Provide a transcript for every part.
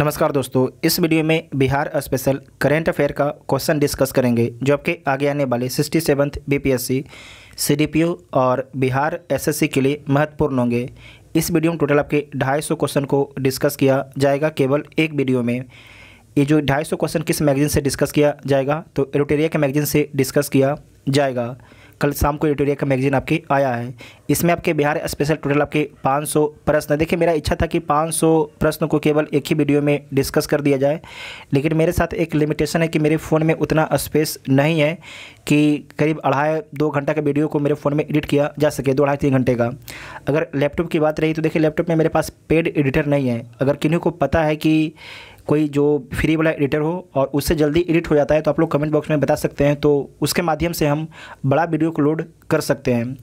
नमस्कार दोस्तों इस वीडियो में बिहार स्पेशल करेंट अफेयर का क्वेश्चन डिस्कस करेंगे जो आपके आगे आने वाले sixty seventh B P S C C D P और बिहार एस एस सी के लिए महत्वपूर्ण होंगे इस वीडियो में टोटल आपके ढाई सौ क्वेश्चन को डिस्कस किया जाएगा केवल एक वीडियो में ये जो ढाई सौ क्वेश्चन किस मैगजीन से डिस्कस किया जाएगा तो एरोटेरिया के मैगजीन से डिस्कस किया जाएगा कल शाम को एडिटोरिया का मैगजीन आपके आया है इसमें आपके बिहार स्पेशल टोटल आपके 500 प्रश्न देखिए मेरा इच्छा था कि 500 प्रश्न को केवल एक ही वीडियो में डिस्कस कर दिया जाए लेकिन मेरे साथ एक लिमिटेशन है कि मेरे फ़ोन में उतना स्पेस नहीं है कि करीब अढ़ाई दो घंटा का वीडियो को मेरे फ़ोन में एडिट किया जा सके दो अढ़ाई तीन घंटे का अगर लैपटॉप की बात रही तो देखिए लैपटॉप में मेरे पास पेड एडिटर नहीं है अगर किन्हीं को पता है कि कोई जो फ्री वाला एडिटर हो और उससे जल्दी एडिट हो जाता है तो आप लोग कमेंट बॉक्स में बता सकते हैं तो उसके माध्यम से हम बड़ा वीडियो को लोड कर सकते हैं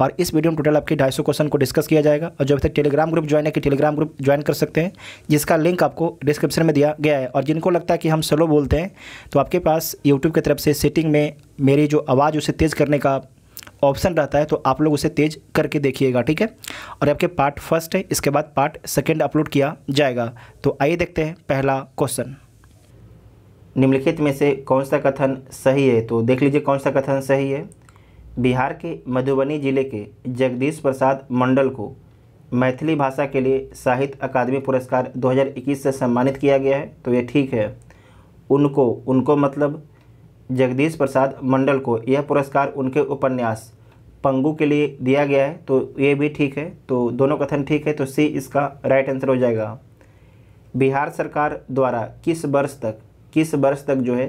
और इस वीडियो में टोटल आपके ढाई सौ क्वेश्चन को डिस्कस किया जाएगा और जब तक टेलीग्राम ग्रुप ज्वाइन है कि टेलीग्राम ग्रुप ज्वाइन कर सकते हैं जिसका लिंक आपको डिस्क्रिप्शन में दिया गया है और जिनको लगता है कि हम स्लो बोलते हैं तो आपके पास यूट्यूब की तरफ से सेटिंग में मेरी जो आवाज़ उसे तेज़ करने का ऑप्शन रहता है तो आप लोग उसे तेज करके देखिएगा ठीक है और आपके पार्ट फर्स्ट है इसके बाद पार्ट सेकेंड अपलोड किया जाएगा तो आइए देखते हैं पहला क्वेश्चन निम्नलिखित में से कौन सा कथन सही है तो देख लीजिए कौन सा कथन सही है बिहार के मधुबनी जिले के जगदीश प्रसाद मंडल को मैथिली भाषा के लिए साहित्य अकादमी पुरस्कार 2021 से सम्मानित किया गया है तो ये ठीक है उनको उनको मतलब जगदीश प्रसाद मंडल को यह पुरस्कार उनके उपन्यास पंगू के लिए दिया गया है तो ये भी ठीक है तो दोनों कथन ठीक है तो सी इसका राइट आंसर हो जाएगा बिहार सरकार द्वारा किस वर्ष तक किस वर्ष तक जो है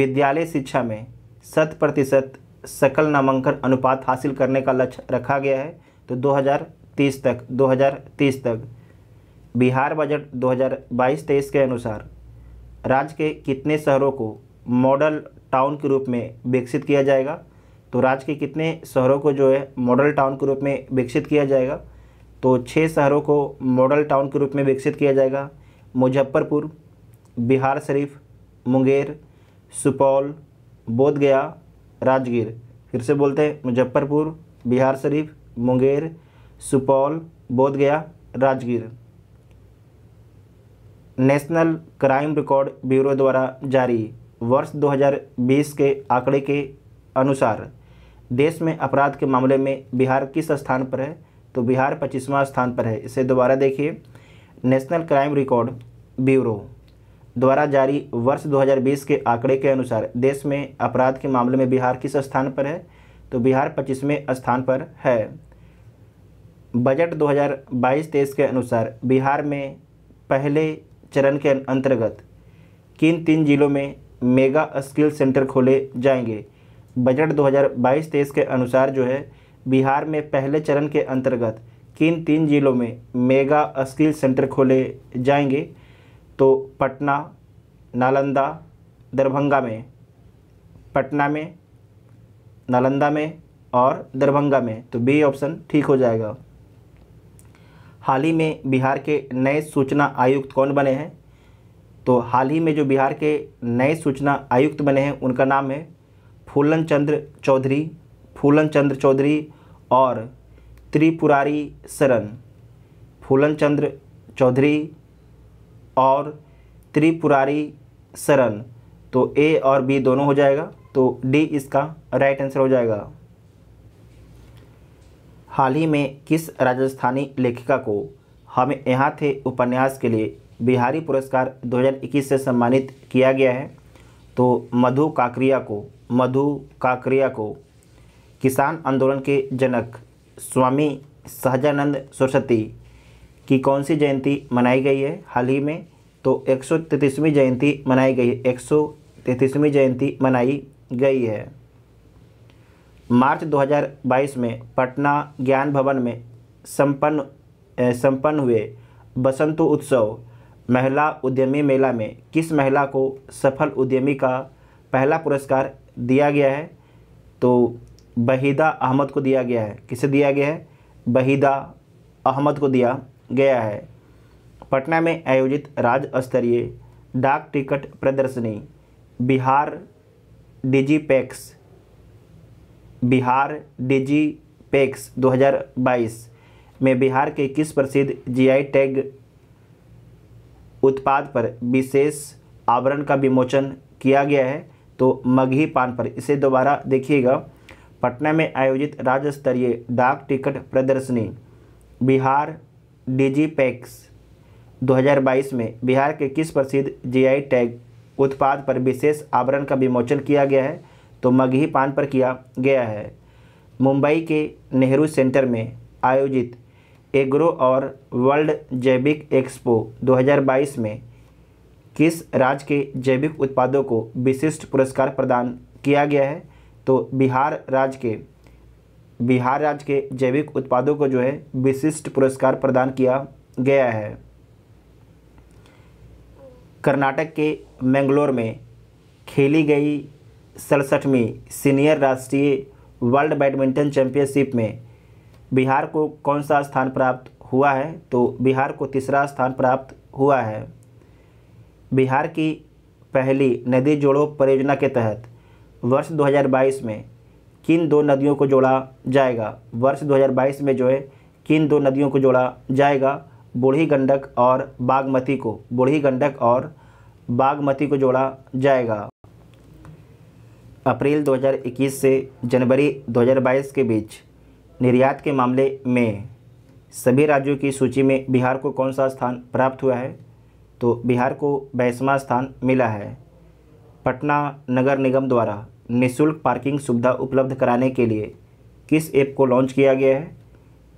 विद्यालय शिक्षा में शत प्रतिशत सकल नामांकन अनुपात हासिल करने का लक्ष्य रखा गया है तो 2030 तक 2030 तक बिहार बजट 2022-23 के अनुसार राज्य के कितने शहरों को मॉडल टाउन के रूप में विकसित किया जाएगा तो राज्य के कितने शहरों को जो है मॉडल टाउन के रूप में विकसित किया जाएगा तो छः शहरों को मॉडल टाउन के रूप में विकसित किया जाएगा मुजफ्फरपुर बिहार शरीफ मुंगेर सुपौल बोधगया राजगीर फिर से बोलते हैं Muzaffarpur Bihar Sharif Munger Supaul Bodhgaya Rajgir national crime record bureau द्वारा जारी वर्ष 2020 के आंकड़े के अनुसार देश में अपराध के मामले में बिहार किस स्थान पर है तो बिहार पच्चीसवां स्थान पर है इसे दोबारा देखिए नेशनल क्राइम रिकॉर्ड ब्यूरो द्वारा जारी वर्ष 2020 के आंकड़े के अनुसार देश में अपराध के मामले में बिहार किस स्थान पर है तो बिहार पच्चीसवें स्थान पर है बजट 2022 तेईस के अनुसार बिहार में पहले चरण के अंतर्गत किन तीन जिलों में मेगा स्किल सेंटर खोले जाएंगे बजट 2022-23 के अनुसार जो है बिहार में पहले चरण के अंतर्गत किन तीन जिलों में मेगा स्किल सेंटर खोले जाएंगे तो पटना नालंदा दरभंगा में पटना में नालंदा में और दरभंगा में तो बी ऑप्शन ठीक हो जाएगा हाल ही में बिहार के नए सूचना आयुक्त कौन बने हैं तो हाल ही में जो बिहार के नए सूचना आयुक्त बने हैं उनका नाम है फूलन चंद्र चौधरी फूलन चंद्र चौधरी और त्रिपुरारी शरण फूलन चंद्र चौधरी और त्रिपुरारी शरण तो ए और बी दोनों हो जाएगा तो डी इसका राइट आंसर हो जाएगा हाल ही में किस राजस्थानी लेखिका को हम यहाँ थे उपन्यास के लिए बिहारी पुरस्कार 2021 से सम्मानित किया गया है तो मधु काकरिया को मधु काकरिया को किसान आंदोलन के जनक स्वामी सहजानंद सरस्वती की कौन सी जयंती मनाई गई है हाल ही में तो एक जयंती मनाई गई है एक जयंती मनाई गई है मार्च 2022 में पटना ज्ञान भवन में संपन्न संपन्न हुए बसंत उत्सव महिला उद्यमी मेला में किस महिला को सफल उद्यमी का पहला पुरस्कार दिया गया है तो बहीदा अहमद को दिया गया है किसे दिया गया है बहीदा अहमद को दिया गया है पटना में आयोजित राज्य स्तरीय डाक टिकट प्रदर्शनी बिहार डिजीपैक्स बिहार डिजीपैक्स 2022 में बिहार के किस प्रसिद्ध जीआई टैग उत्पाद पर विशेष आवरण का विमोचन किया गया है तो मगही पान पर इसे दोबारा देखिएगा पटना में आयोजित राज्य स्तरीय डाक टिकट प्रदर्शनी बिहार डीजी पैक्स 2022 में बिहार के किस प्रसिद्ध जीआई टैग उत्पाद पर विशेष आवरण का विमोचन किया गया है तो मगही पान पर किया गया है मुंबई के नेहरू सेंटर में आयोजित एग्रो और वर्ल्ड जैविक एक्सपो 2022 में किस राज्य के जैविक उत्पादों को विशिष्ट पुरस्कार प्रदान किया गया है तो बिहार राज्य के बिहार राज्य के जैविक उत्पादों को जो है विशिष्ट पुरस्कार प्रदान किया गया है कर्नाटक के मैंगलोर में खेली गई सड़सठवीं सीनियर राष्ट्रीय वर्ल्ड बैडमिंटन चैंपियनशिप में बिहार को कौन सा स्थान प्राप्त हुआ है तो बिहार को तीसरा स्थान प्राप्त हुआ है बिहार की पहली नदी जोड़ो परियोजना के तहत वर्ष 2022 में किन दो नदियों को जोड़ा जाएगा वर्ष 2022 में जो है किन दो नदियों को जोड़ा जाएगा बूढ़ी गंडक और बागमती को बूढ़ी गंडक और बागमती को जोड़ा जाएगा अप्रैल 2021 से जनवरी 2022 के बीच निर्यात के मामले में सभी राज्यों की सूची में बिहार को कौन सा स्थान प्राप्त हुआ है तो बिहार को बैसवा स्थान मिला है पटना नगर निगम द्वारा निशुल्क पार्किंग सुविधा उपलब्ध कराने के लिए किस ऐप को लॉन्च किया गया है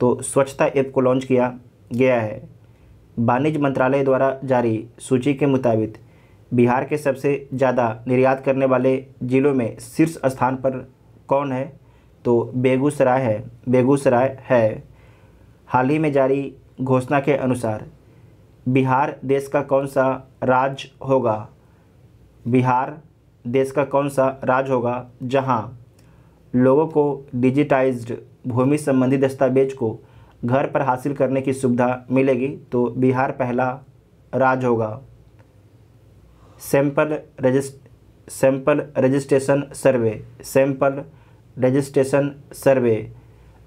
तो स्वच्छता ऐप को लॉन्च किया गया है वाणिज्य मंत्रालय द्वारा जारी सूची के मुताबिक बिहार के सबसे ज़्यादा निर्यात करने वाले ज़िलों में शीर्ष स्थान पर कौन है तो बेगूसराय है बेगूसराय है हाल ही में जारी घोषणा के अनुसार बिहार देश का कौन सा राज्य होगा बिहार देश का कौन सा राज्य होगा जहां लोगों को डिजिटाइज्ड भूमि संबंधी दस्तावेज को घर पर हासिल करने की सुविधा मिलेगी तो बिहार पहला राज्य होगा सैंपल रजिस्ट sample registration survey sample registration survey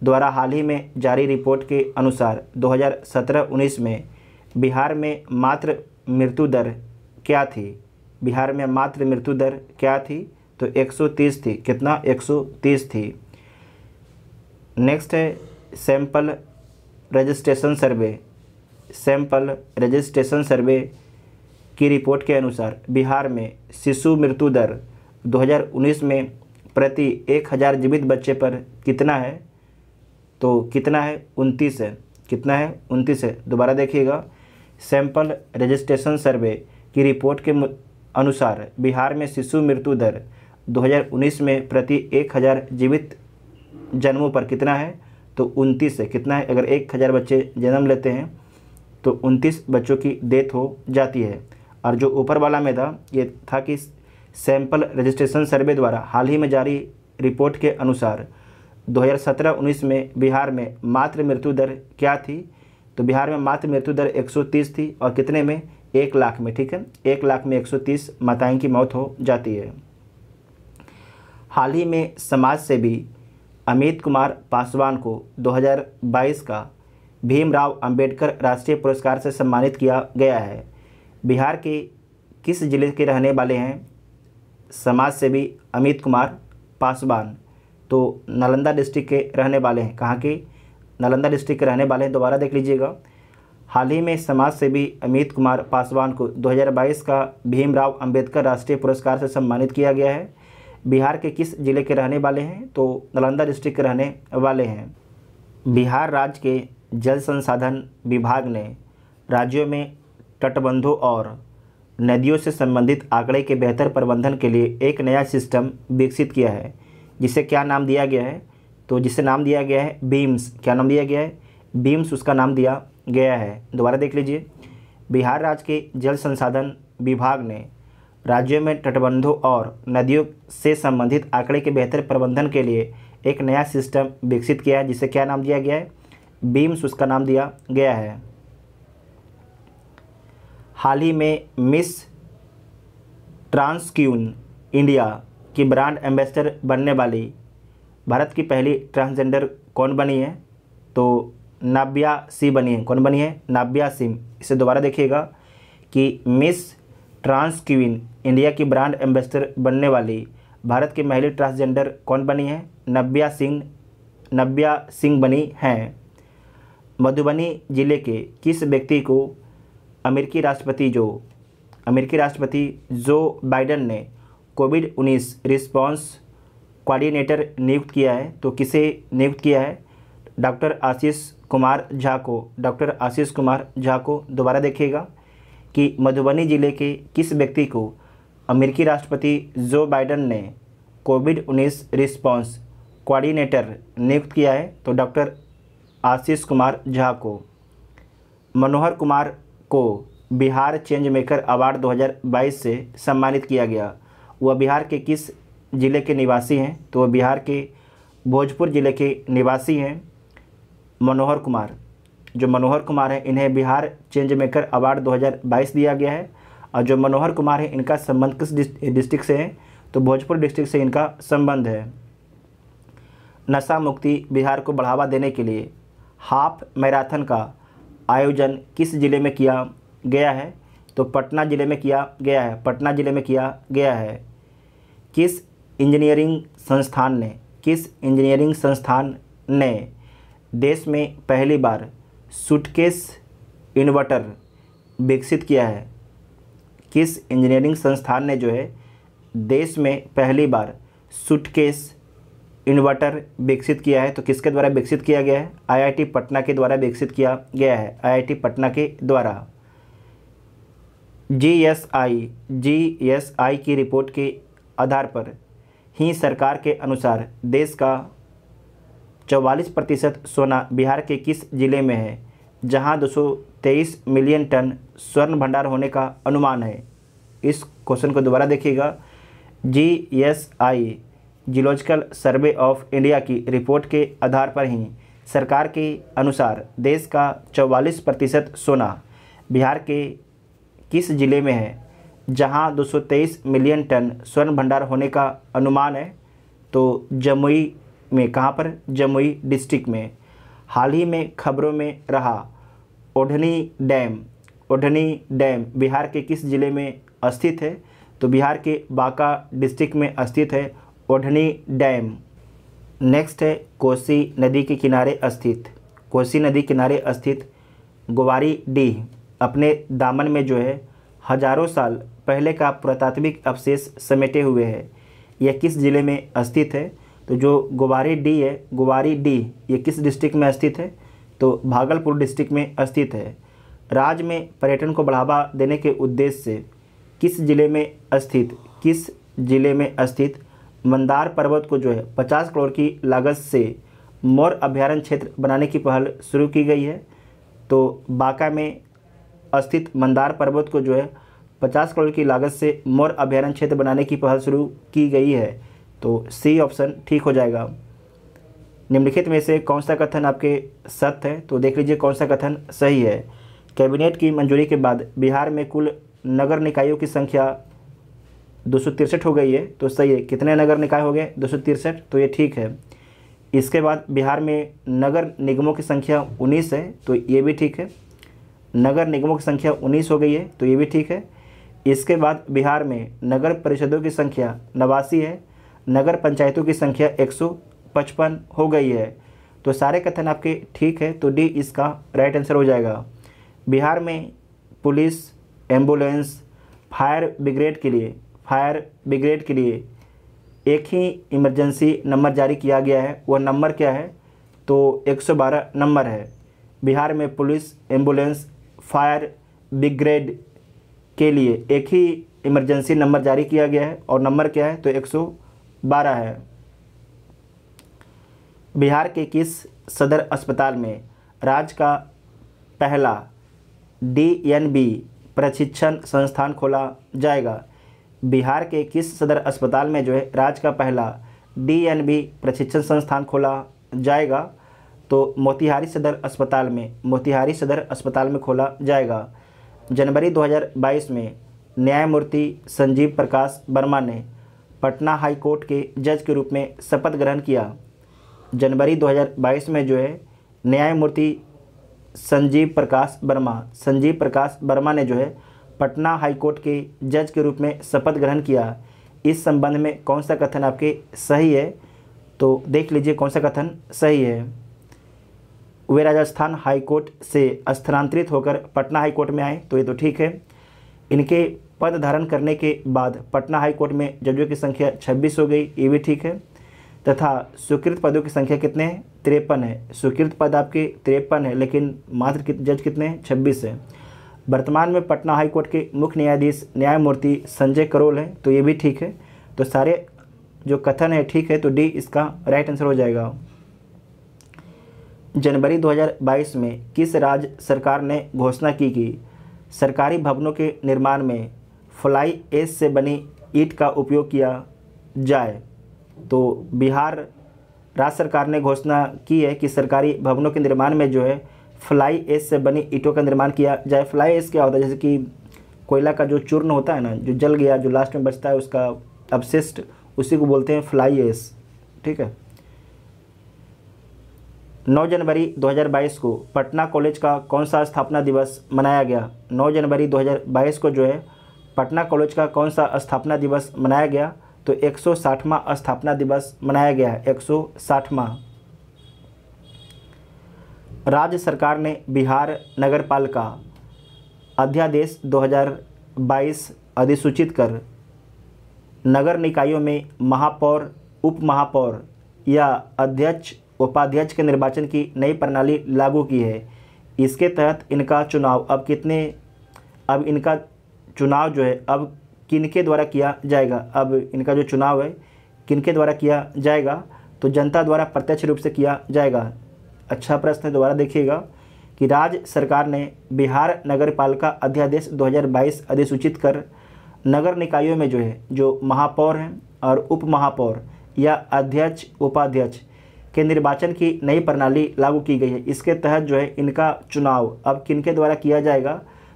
द्वारा हाल ही में जारी रिपोर्ट के अनुसार 2017-19 में बिहार में मात्र मृत्यु दर क्या थी बिहार में मात्र मृत्यु दर क्या थी तो 130 थी कितना 130 थी नेक्स्ट है sample registration survey sample registration survey की रिपोर्ट के अनुसार बिहार में शिशु मृत्यु दर 2019 में प्रति एक हज़ार जीवित बच्चे पर कितना है तो कितना है उनतीस है कितना है उनतीस है दोबारा देखिएगा सैंपल रजिस्ट्रेशन सर्वे की रिपोर्ट के अनुसार बिहार में शिशु मृत्यु दर 2019 में प्रति एक हज़ार जीवित जन्मों पर कितना है तो उनतीस है कितना है अगर एक हज़ार बच्चे जन्म लेते हैं तो उनतीस बच्चों की डेथ हो जाती है और जो ऊपर वाला में था ये था कि सैंपल रजिस्ट्रेशन सर्वे द्वारा हाल ही में जारी रिपोर्ट के अनुसार 2017-19 में बिहार में मात्र मृत्यु दर क्या थी तो बिहार में मातृ मृत्यु दर 130 थी और कितने में एक लाख में ठीक है एक लाख में 130 माताएं की मौत हो जाती है हाल ही में समाज से भी अमित कुमार पासवान को 2022 का भीमराव अंबेडकर राष्ट्रीय पुरस्कार से सम्मानित किया गया है बिहार के किस जिले के रहने वाले हैं समाज सेवी अमित कुमार पासवान तो नालंदा डिस्ट्रिक्ट के रहने वाले हैं कहाँ के नालंदा डिस्ट्रिक्ट के रहने वाले हैं दोबारा देख लीजिएगा हाल ही में समाज सेवी अमित कुमार पासवान को 2022 का भीमराव अंबेडकर राष्ट्रीय पुरस्कार से सम्मानित किया गया है बिहार के किस जिले के रहने वाले हैं तो नालंदा डिस्ट्रिक्ट के रहने वाले हैं बिहार राज्य के जल संसाधन विभाग ने राज्यों में तटबंधों और नदियों से संबंधित आंकड़े के बेहतर प्रबंधन के लिए एक नया सिस्टम विकसित किया है जिसे क्या नाम दिया गया है तो जिसे नाम दिया गया है बीम्स क्या नाम दिया गया है बीम्स उसका नाम दिया गया है दोबारा देख लीजिए बिहार राज्य के जल संसाधन विभाग ने राज्यों में तटबंधों और नदियों से संबंधित आंकड़े के बेहतर प्रबंधन के लिए एक नया सिस्टम विकसित किया है जिसे क्या नाम दिया गया है बीम्स उसका नाम दिया गया है हाल ही में मिस ट्रांसक्यून इंडिया की ब्रांड एम्बेसडर बनने वाली भारत की पहली ट्रांसजेंडर कौन बनी है तो नाब्या सी बनी है कौन बनी है नाब्या सिम इसे दोबारा देखिएगा कि मिस ट्रांस क्वीन इंडिया की ब्रांड एम्बेसडर बनने वाली भारत की महिला ट्रांसजेंडर कौन बनी है नब्या सिंह नब्या सिंह बनी हैं मधुबनी जिले के किस व्यक्ति को अमेरिकी राष्ट्रपति जो अमेरिकी राष्ट्रपति जो बाइडन ने कोविड उन्नीस रिस्पॉन्स कोऑर्डिनेटर नियुक्त किया है तो किसे नियुक्त किया है डॉक्टर आशीष कुमार झा को डॉक्टर आशीष कुमार झा को दोबारा देखिएगा कि मधुबनी ज़िले के किस व्यक्ति को अमेरिकी राष्ट्रपति जो बाइडन ने कोविड उन्नीस रिस्पॉन्स कोऑर्डिनेटर नियुक्त किया है तो डॉक्टर आशीष कुमार झा को मनोहर कुमार को बिहार चेंज मेकर अवार्ड 2022 से सम्मानित किया गया वह बिहार के किस ज़िले के निवासी हैं तो वह बिहार के भोजपुर ज़िले के निवासी हैं मनोहर कुमार जो मनोहर कुमार हैं इन्हें बिहार चेंज मेकर अवार्ड 2022 दिया गया है और जो मनोहर कुमार हैं इनका संबंध किस डिस्ट्रिक्ट से है तो भोजपुर डिस्ट्रिक्ट से इनका संबंध है नशा मुक्ति बिहार को बढ़ावा देने के लिए हाफ मैराथन का आयोजन किस ज़िले में किया गया है तो पटना ज़िले में किया गया है पटना ज़िले में किया गया है किस इंजीनियरिंग संस्थान ने किस इंजीनियरिंग संस्थान ने देश में पहली बार सुटकेस इन्वर्टर विकसित किया है किस इंजीनियरिंग संस्थान ने जो है देश में पहली बार सुटकेस इन्वर्टर विकसित किया है तो किसके द्वारा विकसित किया गया है आईआईटी पटना के द्वारा विकसित किया गया है आईआईटी पटना के द्वारा जीएसआई जीएसआई की रिपोर्ट के आधार पर ही सरकार के अनुसार देश का चौवालीस प्रतिशत सोना बिहार के किस जिले में है जहां 223 मिलियन टन स्वर्ण भंडार होने का अनुमान है इस क्वेश्चन को दोबारा देखिएगा G S I geological survey of India की रिपोर्ट के आधार पर ही सरकार के अनुसार देश का 44 प्रतिशत सोना बिहार के किस जिले में है जहां 223 मिलियन टन स्वर्ण भंडार होने का अनुमान है तो जमुई में कहाँ पर जमुई डिस्ट्रिक्ट में हाल ही में खबरों में रहा ओढ़नी डैम ओढ़नी डैम बिहार के किस ज़िले में स्थित है तो बिहार के बांका डिस्ट्रिक्ट में स्थित है ओढ़नी डैम नेक्स्ट है कोसी नदी के किनारे स्थित कोसी नदी किनारे स्थित गोवारी डी अपने दामन में जो है हजारों साल पहले का पुरातात्विक अवशेष समेटे हुए है यह किस ज़िले में स्थित है तो जो गोवारी डी है गोवारी डी ये किस डिस्ट्रिक्ट में स्थित है तो भागलपुर डिस्ट्रिक्ट में स्थित है राज्य में पर्यटन को बढ़ावा देने के उद्देश्य से किस जिले में स्थित किस जिले में स्थित मंदार पर्वत को जो है पचास करोड़ की लागत से मोर अभ्यारण्य क्षेत्र बनाने की पहल शुरू की गई है तो बांका में स्थित मंदार पर्वत को जो है पचास करोड़ की लागत से मोर अभ्यारण्य क्षेत्र बनाने की पहल शुरू की गई है तो सी ऑप्शन ठीक हो जाएगा निम्नलिखित में से कौन सा कथन आपके सत्य है तो देख लीजिए कौन सा कथन सही है कैबिनेट की मंजूरी के बाद बिहार में कुल नगर निकायों की संख्या दो हो गई है तो सही है कितने नगर निकाय हो गए दो तो ये ठीक है इसके बाद बिहार में नगर निगमों की संख्या 19 है तो ये भी ठीक है नगर निगमों की संख्या 19 हो गई है तो ये भी ठीक है इसके बाद बिहार में नगर परिषदों की संख्या नवासी है नगर पंचायतों की संख्या 155 हो गई है तो सारे कथन आपके ठीक है तो डी इसका राइट आंसर हो जाएगा बिहार में पुलिस एम्बुलेंस फायर ब्रिगेड के लिए फायर ब्रिगेड के लिए एक ही इमरजेंसी नंबर जारी किया गया है वह नंबर क्या है तो 112 नंबर है बिहार में पुलिस एम्बुलेंस फायर ब्रिगेड के लिए एक ही इमरजेंसी नंबर जारी किया गया है और नंबर क्या है तो 112 है बिहार के किस सदर अस्पताल में राज्य का पहला डीएनबी प्रशिक्षण संस्थान खोला जाएगा बिहार के किस सदर अस्पताल में जो है राज्य का पहला डीएनबी प्रशिक्षण संस्थान खोला जाएगा तो मोतिहारी सदर अस्पताल में मोतिहारी सदर अस्पताल में खोला जाएगा जनवरी 2022 में न्यायमूर्ति संजीव प्रकाश वर्मा ने पटना हाई कोर्ट के जज के रूप में शपथ ग्रहण किया जनवरी 2022 में जो है न्यायमूर्ति संजीव प्रकाश वर्मा संजीव प्रकाश वर्मा ने जो है पटना हाईकोर्ट के जज के रूप में शपथ ग्रहण किया इस संबंध में कौन सा कथन आपके सही है तो देख लीजिए कौन सा कथन सही है वे राजस्थान हाईकोर्ट से स्थानांतरित होकर पटना हाईकोर्ट में आए तो ये तो ठीक है इनके पद धारण करने के बाद पटना हाईकोर्ट में जजों की संख्या छब्बीस हो गई ये भी ठीक है तथा स्वीकृत पदों की संख्या कितने हैं तिरपन है स्वीकृत पद आपके तिरपन है लेकिन मात्र जज कितने हैं छब्बीस है वर्तमान में पटना हाई कोर्ट के मुख्य न्यायाधीश न्यायमूर्ति संजय करोल हैं तो ये भी ठीक है तो सारे जो कथन है ठीक है तो डी इसका राइट आंसर हो जाएगा जनवरी 2022 में किस राज्य सरकार ने घोषणा की कि सरकारी भवनों के निर्माण में फ्लाई एस से बनी ईट का उपयोग किया जाए तो बिहार राज्य सरकार ने घोषणा की है कि सरकारी भवनों के निर्माण में जो है फ्लाई एस से बनी ईटों का निर्माण किया जाए फ्लाई एस क्या होता है जैसे कि कोयला का जो चूर्ण होता है ना जो जल गया जो लास्ट में बचता है उसका अवशिष्ट उसी को बोलते हैं फ्लाई एस ठीक है 9 जनवरी 2022 को पटना कॉलेज का कौन सा स्थापना दिवस मनाया गया 9 जनवरी 2022 को जो है पटना कॉलेज का कौन सा स्थापना दिवस मनाया गया तो एक स्थापना दिवस मनाया गया है 160वां राज्य सरकार ने बिहार नगर पालिका अध्यादेश 2022 अधिसूचित कर नगर निकायों में महापौर उप महापौर या अध्यक्ष उपाध्यक्ष के निर्वाचन की नई प्रणाली लागू की है इसके तहत इनका चुनाव अब कितने अब इनका चुनाव जो है अब किनके द्वारा किया जाएगा अब इनका जो चुनाव है किनके द्वारा किया जाएगा तो जनता द्वारा प्रत्यक्ष रूप से किया जाएगा अच्छा प्रश्न है दोबारा देखिएगा कि राज्य सरकार ने बिहार नगर पालिका अध्यादेश 2022 अधिसूचित कर नगर निकायों में जो है जो महापौर हैं और उप महापौर या अध्यक्ष उपाध्यक्ष के निर्वाचन की नई प्रणाली लागू की गई है इसके तहत जो है इनका चुनाव अब किन द्वारा किया जाएगा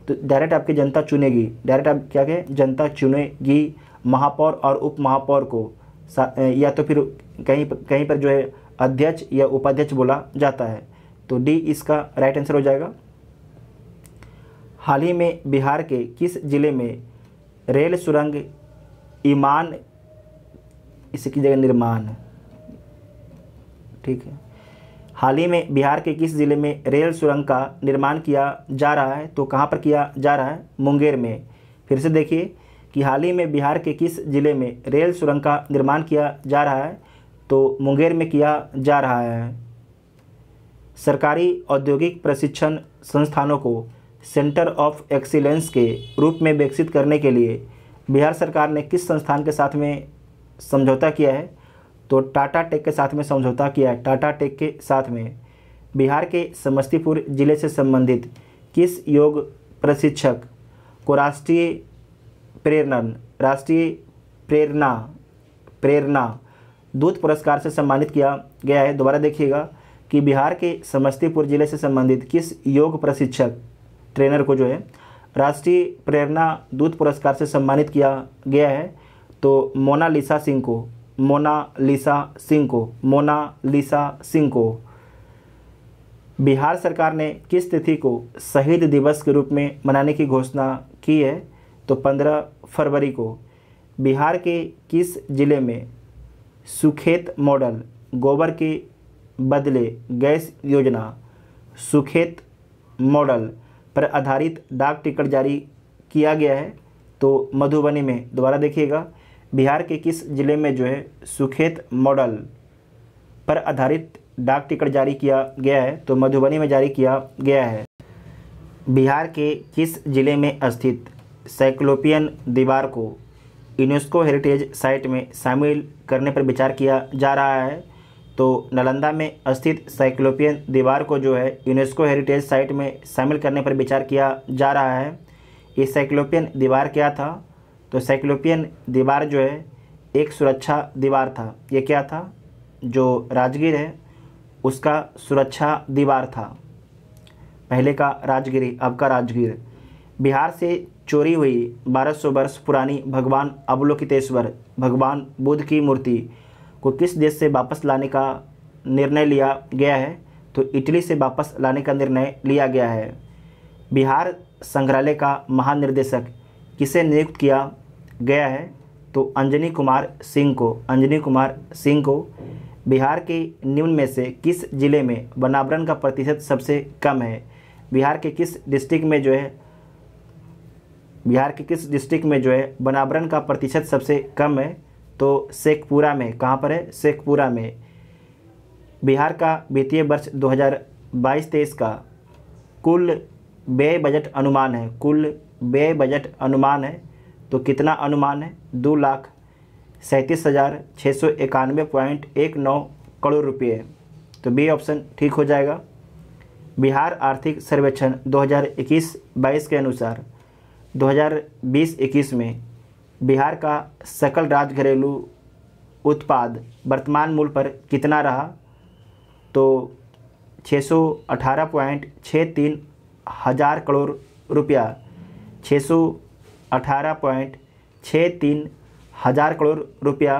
तो डायरेक्ट आपकी जनता चुनेगी डायरेक्ट आप क्या कहें जनता चुनेगी महापौर और उप महापौर को या तो फिर कहीं कहीं पर जो है अध्यक्ष या उपाध्यक्ष बोला जाता है तो डी इसका राइट आंसर हो जाएगा हाल ही में बिहार के किस ज़िले में रेल सुरंग ईमान इसकी जगह निर्माण ठीक है हाल ही में बिहार के किस ज़िले में रेल सुरंग का निर्माण किया जा रहा है तो कहाँ पर किया जा रहा है मुंगेर में फिर से देखिए कि हाल ही में बिहार के किस ज़िले में रेल सुरंग का निर्माण किया जा रहा है तो मुंगेर में किया जा रहा है सरकारी औद्योगिक प्रशिक्षण संस्थानों को सेंटर ऑफ एक्सीलेंस के रूप में विकसित करने के लिए बिहार सरकार ने किस संस्थान के साथ में समझौता किया है तो टाटा टेक के साथ में समझौता किया है टाटा टेक के साथ में बिहार के समस्तीपुर जिले से संबंधित किस योग प्रशिक्षक को राष्ट्रीय प्रेरणन राष्ट्रीय प्रेरणा प्रेरणा दूत पुरस्कार से सम्मानित किया गया है दोबारा देखिएगा कि बिहार के समस्तीपुर जिले से संबंधित किस योग प्रशिक्षक ट्रेनर को जो है राष्ट्रीय प्रेरणा दूत पुरस्कार से सम्मानित किया गया है तो मोना लिसा सिंह को मोना लिसा सिंह को मोना लिसा सिंह को बिहार सरकार ने किस तिथि को शहीद दिवस के रूप में मनाने की घोषणा की है तो 15 फरवरी को बिहार के किस जिले में सुखेत मॉडल गोबर के बदले गैस योजना सुखेत मॉडल पर आधारित डाक टिकट जारी किया गया है तो मधुबनी में दोबारा देखिएगा बिहार के किस ज़िले में जो है सुखेत मॉडल पर आधारित डाक टिकट जारी किया गया है तो मधुबनी में जारी किया गया है बिहार के किस ज़िले में स्थित साइक्लोपियन दीवार को यूनेस्को हेरिटेज साइट में शामिल करने पर विचार किया जा रहा है तो नालंदा में स्थित साइक्लोपियन दीवार को जो है यूनेस्को हेरिटेज साइट में शामिल करने पर विचार किया जा रहा है ये साइक्लोपियन दीवार क्या था तो साइक्लोपियन दीवार जो है एक सुरक्षा दीवार था ये क्या था जो राजगीर है उसका सुरक्षा दीवार था पहले का राजगिरी अब का राजगीर बिहार से चोरी हुई 1200 वर्ष पुरानी भगवान अवलोकितेश्वर भगवान बुद्ध की मूर्ति को किस देश से वापस लाने का निर्णय लिया गया है तो इटली से वापस लाने का निर्णय लिया गया है बिहार संग्रहालय का महानिर्देशक किसे नियुक्त किया गया है तो अंजनी कुमार सिंह को अंजनी कुमार सिंह को बिहार के निम्न में से किस ज़िले में वनावरण का प्रतिशत सबसे कम है बिहार के किस डिस्ट्रिक्ट में जो है बिहार के किस डिस्ट्रिक्ट में जो है बनावरण का प्रतिशत सबसे कम है तो शेखपुरा में कहाँ पर है शेखपुरा में बिहार का वित्तीय वर्ष 2022 हज़ार का कुल व्यय बजट अनुमान है कुल व्यय बजट अनुमान है तो कितना अनुमान है दो लाख सैंतीस हज़ार छः सौ इक्यानवे पॉइंट एक नौ करोड़ रुपये तो बी ऑप्शन ठीक हो जाएगा बिहार आर्थिक सर्वेक्षण 2021-22 के अनुसार 2020-21 में बिहार का सकल राज्य घरेलू उत्पाद वर्तमान मूल्य पर कितना रहा तो छः सौ अठारह पॉइंट छः तीन हज़ार करोड़ रुपया छः सौ अठारह पॉइंट छः तीन हज़ार करोड़ रुपया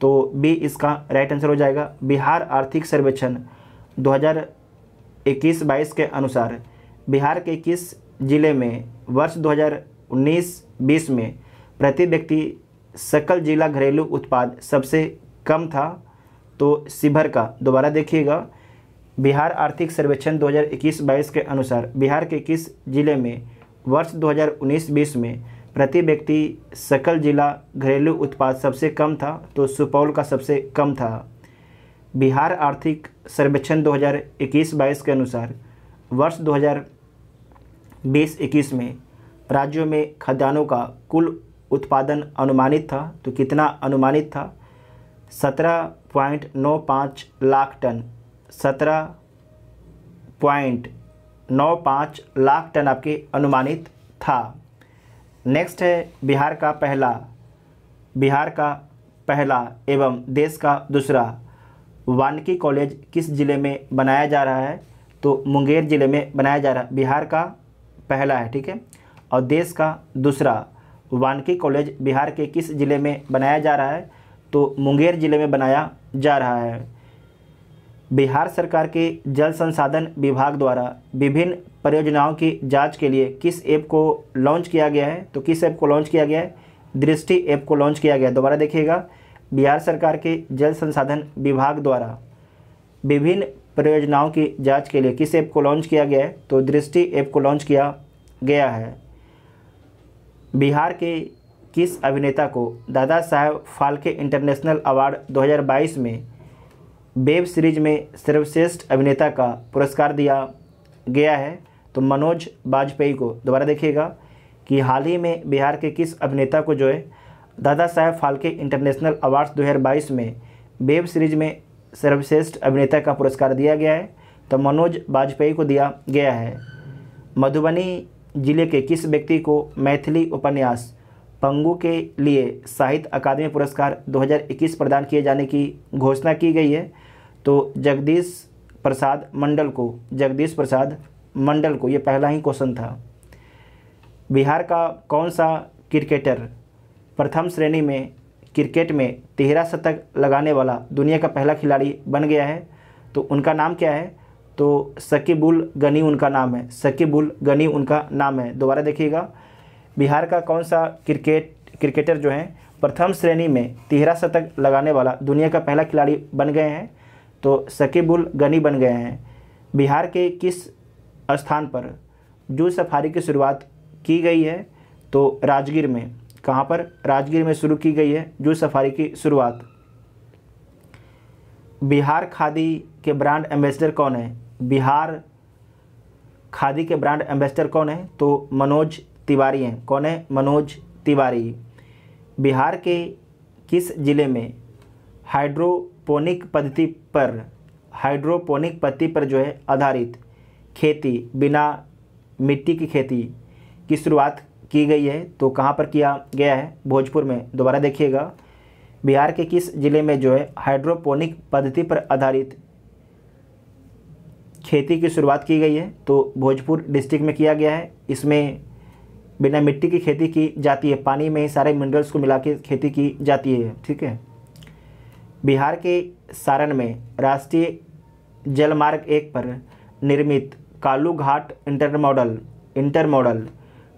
तो बी इसका राइट आंसर हो जाएगा बिहार आर्थिक सर्वेक्षण 2021-22 के अनुसार बिहार के किस ज़िले में वर्ष 2019-20 में प्रति व्यक्ति सकल जिला घरेलू उत्पाद सबसे कम था तो शिवहर का दोबारा देखिएगा बिहार आर्थिक सर्वेक्षण 2021-22 के अनुसार बिहार के किस जिले में वर्ष 2019-20 में प्रति व्यक्ति सकल जिला घरेलू उत्पाद सबसे कम था तो सुपौल का सबसे कम था बिहार आर्थिक सर्वेक्षण 2021-22 के अनुसार वर्ष बीस इक्कीस में राज्यों में खाद्यान्नों का कुल उत्पादन अनुमानित था तो कितना अनुमानित था सत्रह पॉइंट नौ पाँच लाख टन सत्रह पॉइंट नौ पाँच लाख टन आपके अनुमानित था नेक्स्ट है बिहार का पहला बिहार का पहला एवं देश का दूसरा वानकी कॉलेज किस ज़िले में बनाया जा रहा है तो मुंगेर ज़िले में बनाया जा रहा है बिहार का पहला है ठीक है और देश का दूसरा वानकी कॉलेज बिहार के किस ज़िले में बनाया जा रहा है तो मुंगेर ज़िले में बनाया जा रहा है बिहार सरकार के जल संसाधन विभाग द्वारा विभिन्न परियोजनाओं की जांच के लिए किस ऐप को लॉन्च किया गया है तो किस ऐप को लॉन्च किया गया है दृष्टि ऐप को लॉन्च किया गया दोबारा देखिएगा बिहार सरकार के जल संसाधन विभाग द्वारा विभिन्न परियोजनाओं की जांच के लिए किस ऐप को लॉन्च किया गया है तो दृष्टि ऐप को लॉन्च किया गया है बिहार के किस अभिनेता को दादा साहब फाल्के इंटरनेशनल अवार्ड 2022 में वेब सीरीज में सर्वश्रेष्ठ अभिनेता का पुरस्कार दिया गया है तो मनोज वाजपेयी को दोबारा देखिएगा कि हाल ही में बिहार के किस अभिनेता को जो है दादा साहेब फाल्के इंटरनेशनल अवार्ड्स 2022 में वेब सीरीज में सर्वश्रेष्ठ अभिनेता का पुरस्कार दिया गया है तो मनोज वाजपेयी को दिया गया है मधुबनी जिले के किस व्यक्ति को मैथिली उपन्यास पंगु के लिए साहित्य अकादमी पुरस्कार 2021 प्रदान किए जाने की घोषणा की गई है तो जगदीश प्रसाद मंडल को जगदीश प्रसाद मंडल को ये पहला ही क्वेश्चन था बिहार का कौन सा क्रिकेटर प्रथम श्रेणी में क्रिकेट में तेरह शतक लगाने वाला दुनिया का पहला खिलाड़ी बन गया है तो उनका नाम क्या है तो सकीबुल गनी उनका नाम है सकीबुल गनी उनका नाम है दोबारा देखिएगा बिहार का कौन सा क्रिकेट क्रिकेटर जो हैं प्रथम श्रेणी में तिहरा शतक लगाने वाला दुनिया का पहला खिलाड़ी बन गए हैं तो सकीबुल गनी बन गए हैं बिहार के किस स्थान पर जू सफारी की शुरुआत की गई है तो राजगीर में कहाँ पर राजगीर में शुरू की गई है जू सफारी की शुरुआत बिहार खादी के ब्रांड एम्बेसडर कौन है बिहार खादी के ब्रांड एम्बेसडर कौन है तो मनोज तिवारी हैं कौन है मनोज तिवारी बिहार के किस ज़िले में हाइड्रोपोनिक पद्धति पर हाइड्रोपोनिक पद्धति पर जो है आधारित खेती बिना मिट्टी की खेती की शुरुआत की गई है तो कहाँ पर किया गया है भोजपुर में दोबारा देखिएगा बिहार के किस ज़िले में जो है हाइड्रोपोनिक पद्धति पर आधारित खेती की शुरुआत की गई है तो भोजपुर डिस्ट्रिक्ट में किया गया है इसमें बिना मिट्टी की खेती की जाती है पानी में ही सारे मिनरल्स को मिला के खेती की जाती है ठीक है बिहार के सारण में राष्ट्रीय जलमार्ग एक पर निर्मित Kalu Ghat intermodal intermodal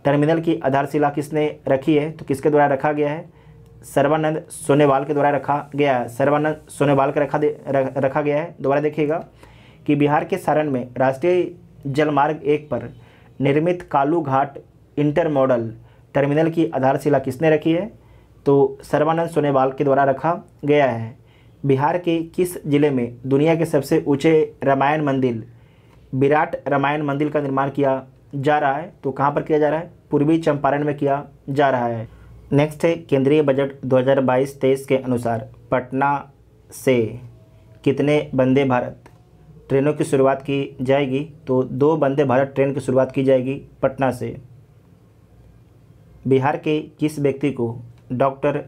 terminal की आधारशिला किसने रखी है तो किसके द्वारा रखा गया है सर्वानंद सोनेवाल के द्वारा रखा गया है सर्वानंद सोनेवाल का रखा रखा गया है दोबारा देखिएगा कि बिहार के सारण में राष्ट्रीय जलमार्ग एक पर निर्मित Kalu Ghat intermodal terminal की आधारशिला किसने रखी है तो सर्वानंद सोनेवाल के द्वारा रखा गया है बिहार के किस जिले में दुनिया के सबसे ऊंचे रामायण मंदिर विराट रामायण मंदिर का निर्माण किया जा रहा है तो कहाँ पर किया जा रहा है पूर्वी चंपारण में किया जा रहा है नेक्स्ट है केंद्रीय बजट 2022-23 के अनुसार पटना से कितने वंदे भारत ट्रेनों की शुरुआत की जाएगी तो दो वंदे भारत ट्रेन की शुरुआत की जाएगी पटना से बिहार के किस व्यक्ति को डॉक्टर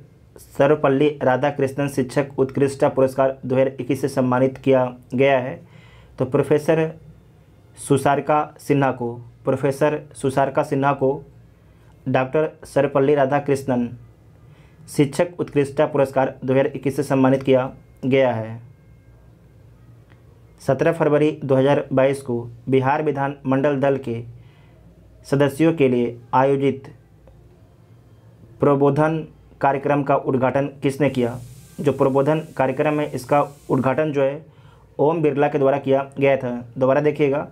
सर्वपल्ली राधाकृष्णन शिक्षक उत्कृष्टता पुरस्कार 2021 से सम्मानित किया गया है तो प्रोफेसर सुसारका सिन्हा को प्रोफेसर सुसारका सिन्हा को डॉक्टर सर्वपल्ली राधाकृष्णन शिक्षक उत्कृष्टता पुरस्कार 2021 से सम्मानित किया गया है 17 फरवरी 2022 को बिहार विधान मंडल दल के सदस्यों के लिए आयोजित प्रबोधन कार्यक्रम का उद्घाटन किसने किया जो प्रबोधन कार्यक्रम है इसका उद्घाटन जो है ओम बिरला के द्वारा किया गया था दोबारा देखिएगा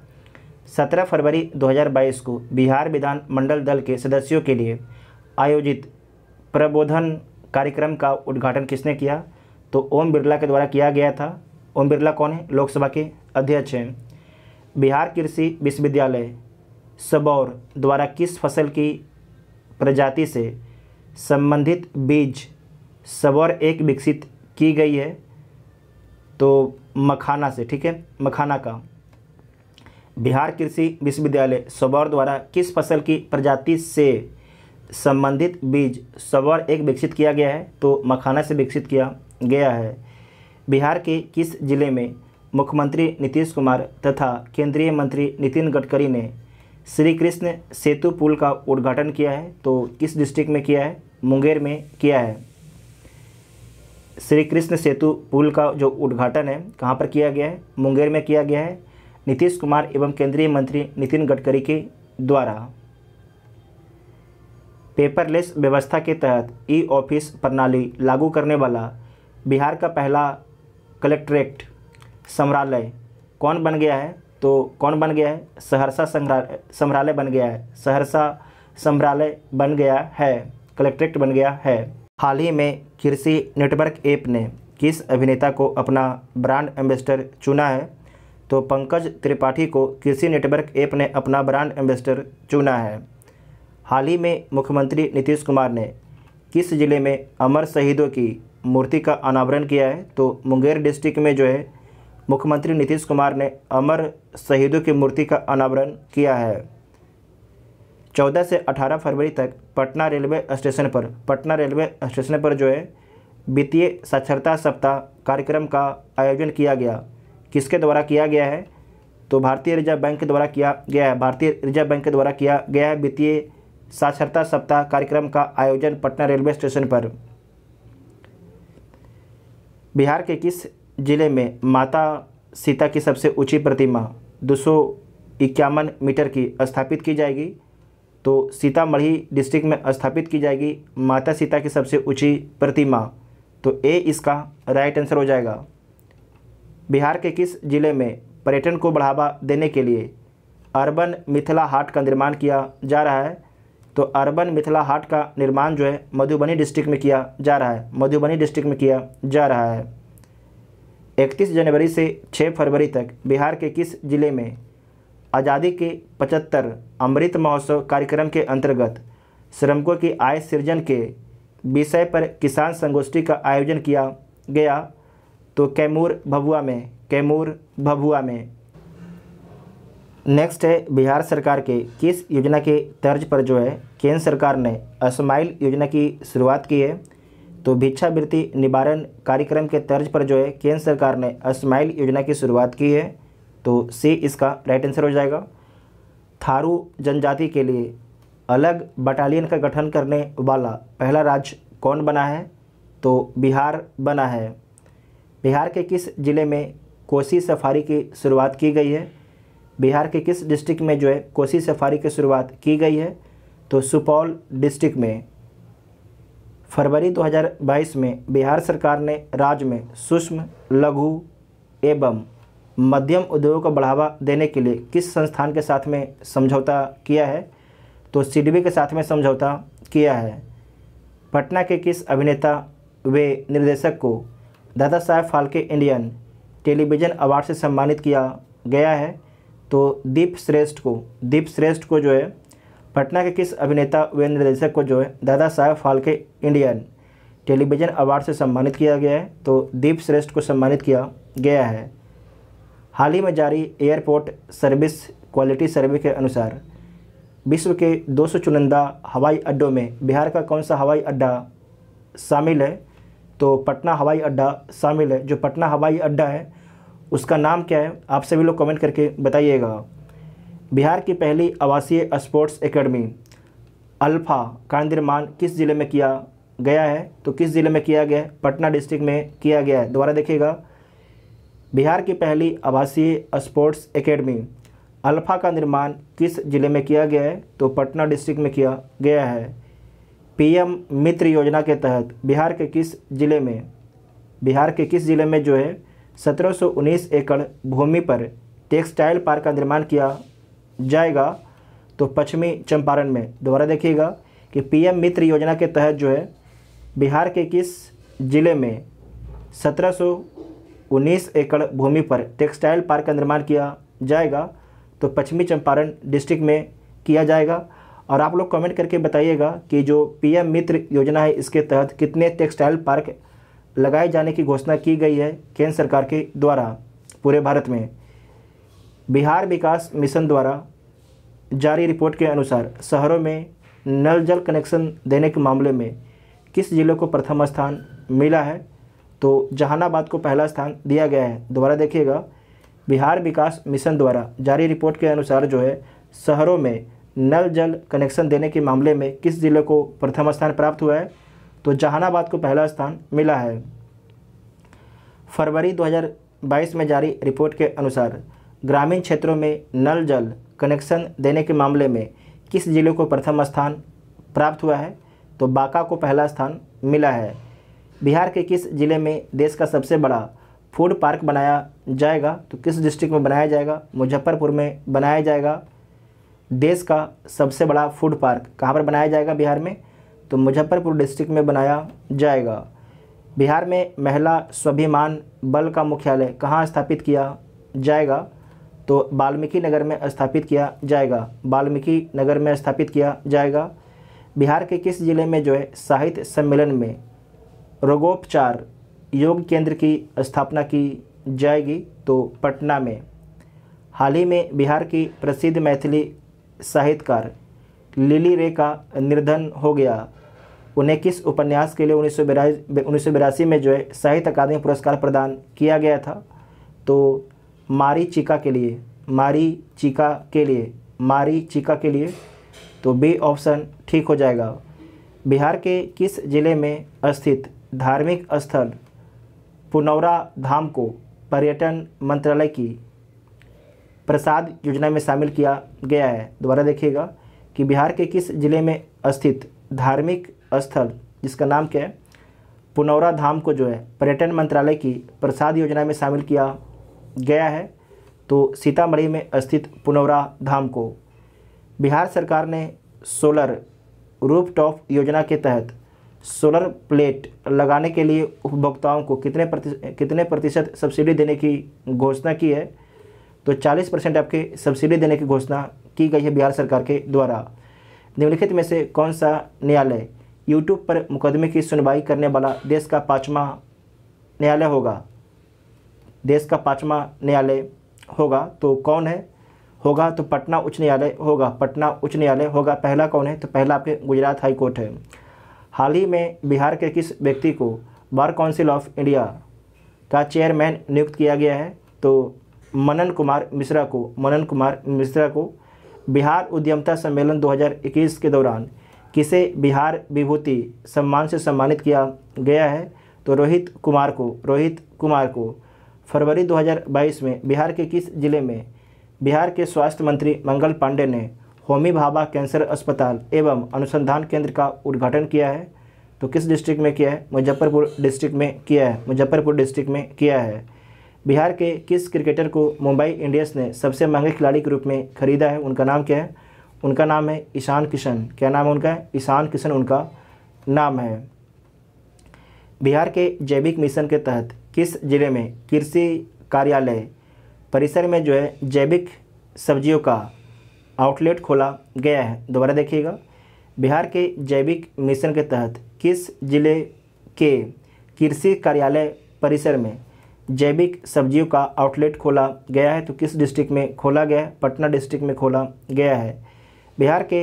17 फरवरी 2022 को बिहार विधान मंडल दल के सदस्यों के लिए आयोजित प्रबोधन कार्यक्रम का उद्घाटन किसने किया तो ओम बिरला के द्वारा किया गया था ओम बिरला कौन है लोकसभा के अध्यक्ष हैं बिहार कृषि विश्वविद्यालय सबौर द्वारा किस फसल की प्रजाति से संबंधित बीज सबौर एक विकसित की गई है तो मखाना से ठीक है मखाना का बिहार कृषि विश्वविद्यालय सबौर द्वारा किस फसल की प्रजाति से संबंधित बीज सबौर एक विकसित किया गया है तो मखाना से विकसित किया गया है बिहार के किस जिले में मुख्यमंत्री नीतीश कुमार तथा केंद्रीय मंत्री नितिन गडकरी ने श्री कृष्ण सेतु पुल का उद्घाटन किया है तो किस डिस्ट्रिक्ट में किया है मुंगेर में किया है श्री कृष्ण सेतु पुल का जो उद्घाटन है कहाँ पर किया गया है मुंगेर में किया गया है नीतीश कुमार एवं केंद्रीय मंत्री नितिन गडकरी के द्वारा पेपरलेस व्यवस्था के तहत ई ऑफिस प्रणाली लागू करने वाला बिहार का पहला कलेक्ट्रेट संग्रहालय कौन बन गया है तो कौन बन गया है सहरसा संग्रहालय बन गया है सहरसा संग्रहालय बन गया है कलेक्ट्रेट बन गया है हाल ही में कृषि नेटवर्क ऐप ने किस अभिनेता को अपना ब्रांड एम्बेसडर चुना है तो पंकज त्रिपाठी को कृषि नेटवर्क ऐप ने अपना ब्रांड एम्बेसडर चुना है हाल ही में मुख्यमंत्री नीतीश कुमार ने किस ज़िले में अमर शहीदों की मूर्ति का अनावरण किया है तो मुंगेर डिस्ट्रिक्ट में जो है मुख्यमंत्री नीतीश कुमार ने अमर शहीदों की मूर्ति का अनावरण किया है 14 से 18 फरवरी तक पटना रेलवे स्टेशन पर पटना रेलवे स्टेशन पर जो है वित्तीय साक्षरता सप्ताह कार्यक्रम का आयोजन किया गया किसके द्वारा किया गया है तो भारतीय रिजर्व बैंक के द्वारा किया गया है भारतीय रिजर्व बैंक के द्वारा किया गया है वित्तीय साक्षरता सप्ताह कार्यक्रम का आयोजन पटना रेलवे स्टेशन पर बिहार के किस जिले में माता सीता की सबसे ऊंची प्रतिमा दो इक्यावन मीटर की स्थापित की जाएगी तो सीतामढ़ी डिस्ट्रिक्ट में स्थापित की जाएगी माता सीता की सबसे ऊंची प्रतिमा तो ए इसका राइट आंसर हो जाएगा बिहार के किस जिले में पर्यटन को बढ़ावा देने के लिए अर्बन मिथिला हाट का निर्माण किया जा रहा है तो अर्बन मिथिला हाट का निर्माण जो है मधुबनी डिस्ट्रिक्ट में किया जा रहा है मधुबनी डिस्ट्रिक्ट में किया जा रहा है 31 जनवरी से 6 फरवरी तक बिहार के किस जिले में आज़ादी के 75 अमृत महोत्सव कार्यक्रम के अंतर्गत श्रमिकों की आय सृजन के विषय पर किसान संगोष्ठी का आयोजन किया गया तो कैमूर भभुआ में कैमूर भभुआ में नेक्स्ट है बिहार सरकार के किस योजना के तर्ज पर जो है केंद्र सरकार ने स्माइल योजना की शुरुआत की है तो भिक्षावृत्ति निवारण कार्यक्रम के तर्ज पर जो है केंद्र सरकार ने स्माइल योजना की शुरुआत की है तो सी इसका राइट आंसर हो जाएगा थारू जनजाति के लिए अलग बटालियन का गठन करने वाला पहला राज्य कौन बना है तो बिहार बना है बिहार के किस ज़िले में कोसी सफारी की शुरुआत की गई है बिहार के किस डिस्ट्रिक्ट में जो है कोसी सफारी की शुरुआत की गई है तो सुपौल डिस्ट्रिक्ट में फरवरी 2022 में बिहार सरकार ने राज्य में सूक्ष्म लघु एवं मध्यम उद्योग को बढ़ावा देने के लिए किस संस्थान के साथ में समझौता किया है तो सी के साथ में समझौता किया है पटना के किस अभिनेता वे निर्देशक को Dada Saheb Phalke Indian television award से सम्मानित किया गया है तो दीप श्रेष्ठ को दीप श्रेष्ठ को जो है पटना के किस अभिनेता व निर्देशक को जो है Dada Saheb Phalke Indian television award से सम्मानित किया गया है तो दीप श्रेष्ठ को सम्मानित किया गया है हाल ही में जारी एयरपोर्ट सर्विस क्वालिटी सर्वे के अनुसार विश्व के दो सौ चुनिंदा हवाई अड्डों में बिहार का कौन सा हवाई अड्डा शामिल है तो पटना हवाई अड्डा शामिल है जो पटना हवाई अड्डा है उसका नाम क्या है आप सभी लोग कमेंट करके बताइएगा बिहार की पहली आवासीय स्पोर्ट्स एकेडमी अल्फ़ा का निर्माण किस ज़िले में किया गया है तो किस ज़िले में किया गया है पटना डिस्ट्रिक्ट में किया गया है दोबारा देखिएगा बिहार की पहली आवासीय स्पोर्ट्स एकेडमी अल्फ़ा का निर्माण किस ज़िले में किया गया है तो पटना डिस्ट्रिक्ट में किया गया है पीएम मित्र योजना के तहत बिहार के किस जिले में बिहार के किस जिले में जो है 1719 एकड़ भूमि पर टेक्सटाइल पार्क का निर्माण किया जाएगा तो पश्चिमी चंपारण में दोबारा देखिएगा कि पीएम मित्र योजना के तहत जो है बिहार के किस जिले में 1719 एकड़ भूमि पर टेक्सटाइल पार्क का निर्माण किया जाएगा तो पश्चिमी चंपारण डिस्ट्रिक्ट में किया जाएगा और आप लोग कमेंट करके बताइएगा कि जो पीएम मित्र योजना है इसके तहत कितने टेक्सटाइल पार्क लगाए जाने की घोषणा की गई है केंद्र सरकार के द्वारा पूरे भारत में बिहार विकास मिशन द्वारा जारी रिपोर्ट के अनुसार शहरों में नल जल कनेक्शन देने के मामले में किस जिले को प्रथम स्थान मिला है तो जहानाबाद को पहला स्थान दिया गया है दोबारा देखिएगा बिहार विकास मिशन द्वारा जारी रिपोर्ट के अनुसार जो है शहरों में नल जल कनेक्शन देने के मामले में किस ज़िले को प्रथम स्थान प्राप्त हुआ है तो जहानाबाद को पहला स्थान मिला है फरवरी 2022 में जारी रिपोर्ट के अनुसार ग्रामीण क्षेत्रों में नल जल कनेक्शन देने के मामले में किस ज़िले को प्रथम स्थान प्राप्त हुआ है तो बांका को पहला स्थान मिला है बिहार के किस ज़िले में देश का सबसे बड़ा फूड पार्क बनाया जाएगा तो किस डिस्ट्रिक्ट में बनाया जाएगा मुजफ्फरपुर में बनाया जाएगा देश का सबसे बड़ा फूड पार्क कहाँ पर बनाया जाएगा बिहार में तो मुजफ्फरपुर डिस्ट्रिक्ट में बनाया जाएगा बिहार में महिला स्वाभिमान बल का मुख्यालय कहाँ स्थापित किया जाएगा तो वाल्मीकि नगर में स्थापित किया जाएगा वाल्मीकि नगर में स्थापित किया जाएगा बिहार के किस ज़िले में जो है साहित्य सम्मेलन में रोगोपचार योग केंद्र की स्थापना की जाएगी तो पटना में हाल ही में बिहार की प्रसिद्ध मैथिली साहित्यकार लिली रे का निर्धन हो गया उन्हें किस उपन्यास के लिए उन्नीस सौ में जो है साहित्य अकादमी पुरस्कार प्रदान किया गया था तो मारी चिका के लिए मारी चिका के लिए मारी चिका के लिए तो बी ऑप्शन ठीक हो जाएगा बिहार के किस जिले में स्थित धार्मिक स्थल पुनौरा धाम को पर्यटन मंत्रालय की प्रसाद योजना में शामिल किया गया है दोबारा देखिएगा कि बिहार के किस जिले में स्थित धार्मिक स्थल जिसका नाम क्या है पुनौरा धाम को जो है पर्यटन मंत्रालय की प्रसाद योजना में शामिल किया गया है तो सीतामढ़ी में स्थित पुनौरा धाम को बिहार सरकार ने सोलर रूफ टॉप योजना के तहत सोलर प्लेट लगाने के लिए उपभोक्ताओं को कितने प्रति कितने प्रतिशत सब्सिडी देने की घोषणा की है तो 40 परसेंट आपके सब्सिडी देने की घोषणा की गई है बिहार सरकार के द्वारा निम्नलिखित में से कौन सा न्यायालय यूट्यूब पर मुकदमे की सुनवाई करने वाला देश का पाँचवा न्यायालय होगा देश का पाँचवा न्यायालय होगा तो कौन है होगा तो पटना उच्च न्यायालय होगा पटना उच्च न्यायालय होगा पहला कौन है तो पहला आपके गुजरात हाई कोर्ट है हाल ही में बिहार के किस व्यक्ति को बार काउंसिल ऑफ इंडिया का चेयरमैन नियुक्त किया गया है तो मनन कुमार मिश्रा को मनन कुमार मिश्रा को बिहार उद्यमता सम्मेलन 2021 के दौरान किसे बिहार विभूति सम्मान से सम्मानित किया गया है तो रोहित कुमार को रोहित कुमार को फरवरी 2022 में बिहार के किस जिले में बिहार के स्वास्थ्य मंत्री मंगल पांडे ने होमी भाभा कैंसर अस्पताल एवं अनुसंधान केंद्र का उद्घाटन किया है तो किस डिस्ट्रिक्ट में किया है मुजफ्फरपुर डिस्ट्रिक्ट में किया है मुजफ्फरपुर डिस्ट्रिक्ट में किया है बिहार के किस क्रिकेटर को मुंबई इंडियंस ने सबसे महंगे खिलाड़ी के रूप में खरीदा है उनका नाम क्या है उनका नाम है ईशान किशन क्या नाम है उनका ईशान किशन उनका नाम है बिहार के जैविक मिशन के तहत किस जिले में कृषि कार्यालय परिसर में जो है जैविक सब्जियों का आउटलेट खोला गया है दोबारा देखिएगा बिहार के जैविक मिशन के तहत किस जिले के कृषि कार्यालय परिसर में जैविक सब्जियों का आउटलेट खोला गया है तो किस डिस्ट्रिक्ट में खोला गया है पटना डिस्ट्रिक्ट में खोला गया है बिहार के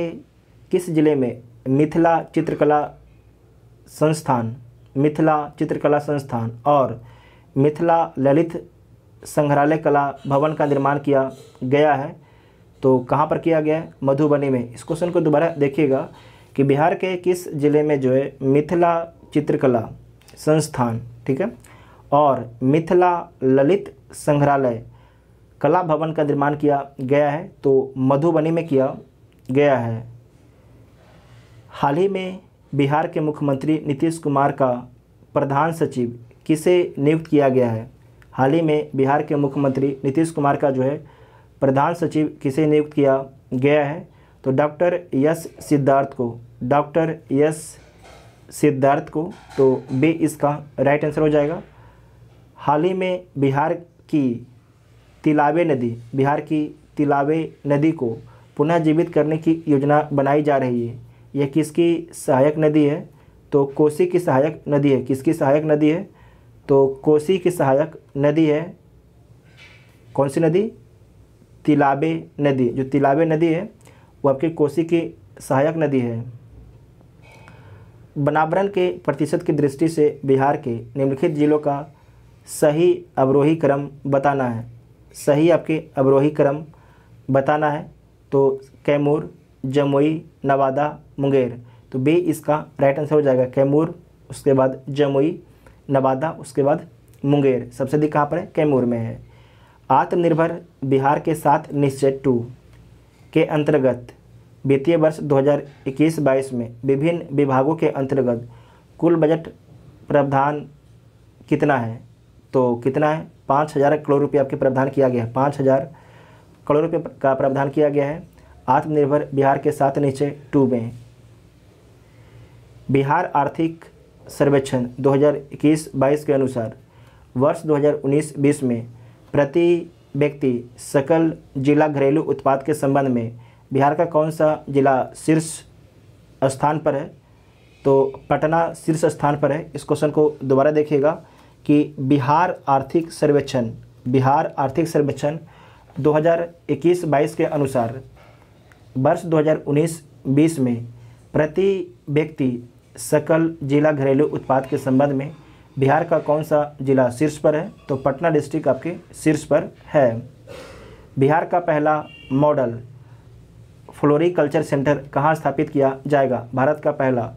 किस ज़िले में मिथिला चित्रकला संस्थान मिथिला चित्रकला संस्थान और मिथिला ललित संग्रहालय कला भवन का निर्माण किया गया है तो कहाँ पर किया गया है मधुबनी में इस क्वेश्चन को दोबारा देखिएगा कि बिहार के किस ज़िले में जो है मिथिला चित्रकला संस्थान ठीक है और मिथिला ललित संग्रहालय कला भवन का निर्माण किया गया है तो मधुबनी में किया गया है हाल ही में बिहार के मुख्यमंत्री नीतीश कुमार का प्रधान सचिव किसे नियुक्त किया गया है हाल ही में बिहार के मुख्यमंत्री नीतीश कुमार का जो है प्रधान सचिव किसे नियुक्त किया गया है तो डॉक्टर यस सिद्धार्थ को डॉक्टर यस सिद्धार्थ को तो बी इसका राइट आंसर हो जाएगा हाल ही में बिहार की तिलावे नदी बिहार की तिलावे नदी को पुनः जीवित करने की योजना बनाई जा रही है यह किसकी सहायक नदी है तो कोसी की सहायक नदी है किसकी सहायक नदी है तो कोसी की सहायक नदी है कौन सी नदी तिलाबे नदी जो तिलाबे नदी है वो आपकी कोसी की सहायक नदी है बनावरण के प्रतिशत की दृष्टि से बिहार के निम्नलिखित जिलों का सही अवरोही क्रम बताना है सही आपके अवरोही क्रम बताना है तो कैमूर जमुई नवादा मुंगेर तो बी इसका राइट आंसर हो जाएगा कैमूर उसके बाद जमुई नवादा उसके बाद मुंगेर सबसे अधिक कहाँ पर है कैमूर में है आत्मनिर्भर बिहार के साथ निश्चय टू के अंतर्गत वित्तीय वर्ष 2021-22 में विभिन्न विभागों के अंतर्गत कुल बजट प्रावधान कितना है तो कितना है पाँच हज़ार करोड़ रुपये आपके प्रावधान किया गया है पाँच हज़ार करोड़ रुपये का प्रावधान किया गया है आत्मनिर्भर बिहार के साथ नीचे टू में बिहार आर्थिक सर्वेक्षण 2021-22 के अनुसार वर्ष 2019-20 में प्रति व्यक्ति सकल जिला घरेलू उत्पाद के संबंध में बिहार का कौन सा जिला शीर्ष स्थान पर है तो पटना शीर्ष स्थान पर है इस क्वेश्चन को दोबारा देखिएगा कि बिहार आर्थिक सर्वेक्षण बिहार आर्थिक सर्वेक्षण 2021-22 के अनुसार वर्ष 2019-20 में प्रति व्यक्ति सकल जिला घरेलू उत्पाद के संबंध में बिहार का कौन सा जिला शीर्ष पर है तो पटना डिस्ट्रिक्ट आपके शीर्ष पर है बिहार का पहला मॉडल फ्लोरिकल्चर सेंटर कहाँ स्थापित किया जाएगा भारत का पहला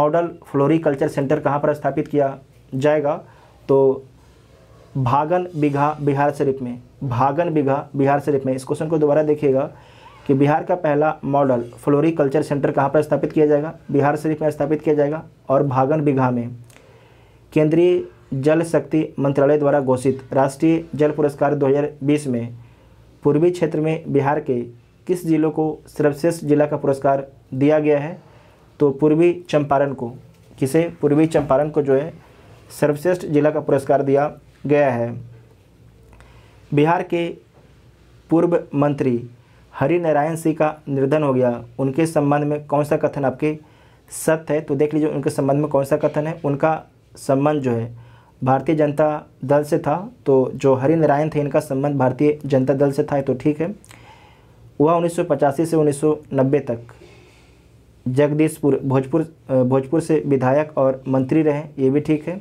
मॉडल फ्लोरिकल्चर सेंटर कहाँ पर स्थापित किया जाएगा तो भागन बिघा बिहार शरीफ में भागन बिघा बिहार शरीफ में इस क्वेश्चन को दोबारा देखिएगा कि बिहार का पहला मॉडल फ्लोरिकल्चर सेंटर कहाँ पर स्थापित किया जाएगा बिहार शरीफ में स्थापित किया जाएगा और भागन बिघा में केंद्रीय जल शक्ति मंत्रालय द्वारा घोषित राष्ट्रीय जल पुरस्कार 2020 में पूर्वी क्षेत्र में बिहार के किस जिलों को सर्वश्रेष्ठ जिला का पुरस्कार दिया गया है तो पूर्वी चंपारण को किसे पूर्वी चंपारण को जो है सर्वश्रेष्ठ जिला का पुरस्कार दिया गया है बिहार के पूर्व मंत्री हरिनारायण सिंह का निर्धन हो गया उनके संबंध में कौन सा कथन आपके सत्य है तो देख लीजिए उनके संबंध में कौन सा कथन है उनका संबंध जो है भारतीय जनता दल से था तो जो हरिनारायण थे इनका संबंध भारतीय जनता दल से था तो ठीक है वह उन्नीस से उन्नीस तक जगदीशपुर भोजपुर भोजपुर से विधायक और मंत्री रहे ये भी ठीक है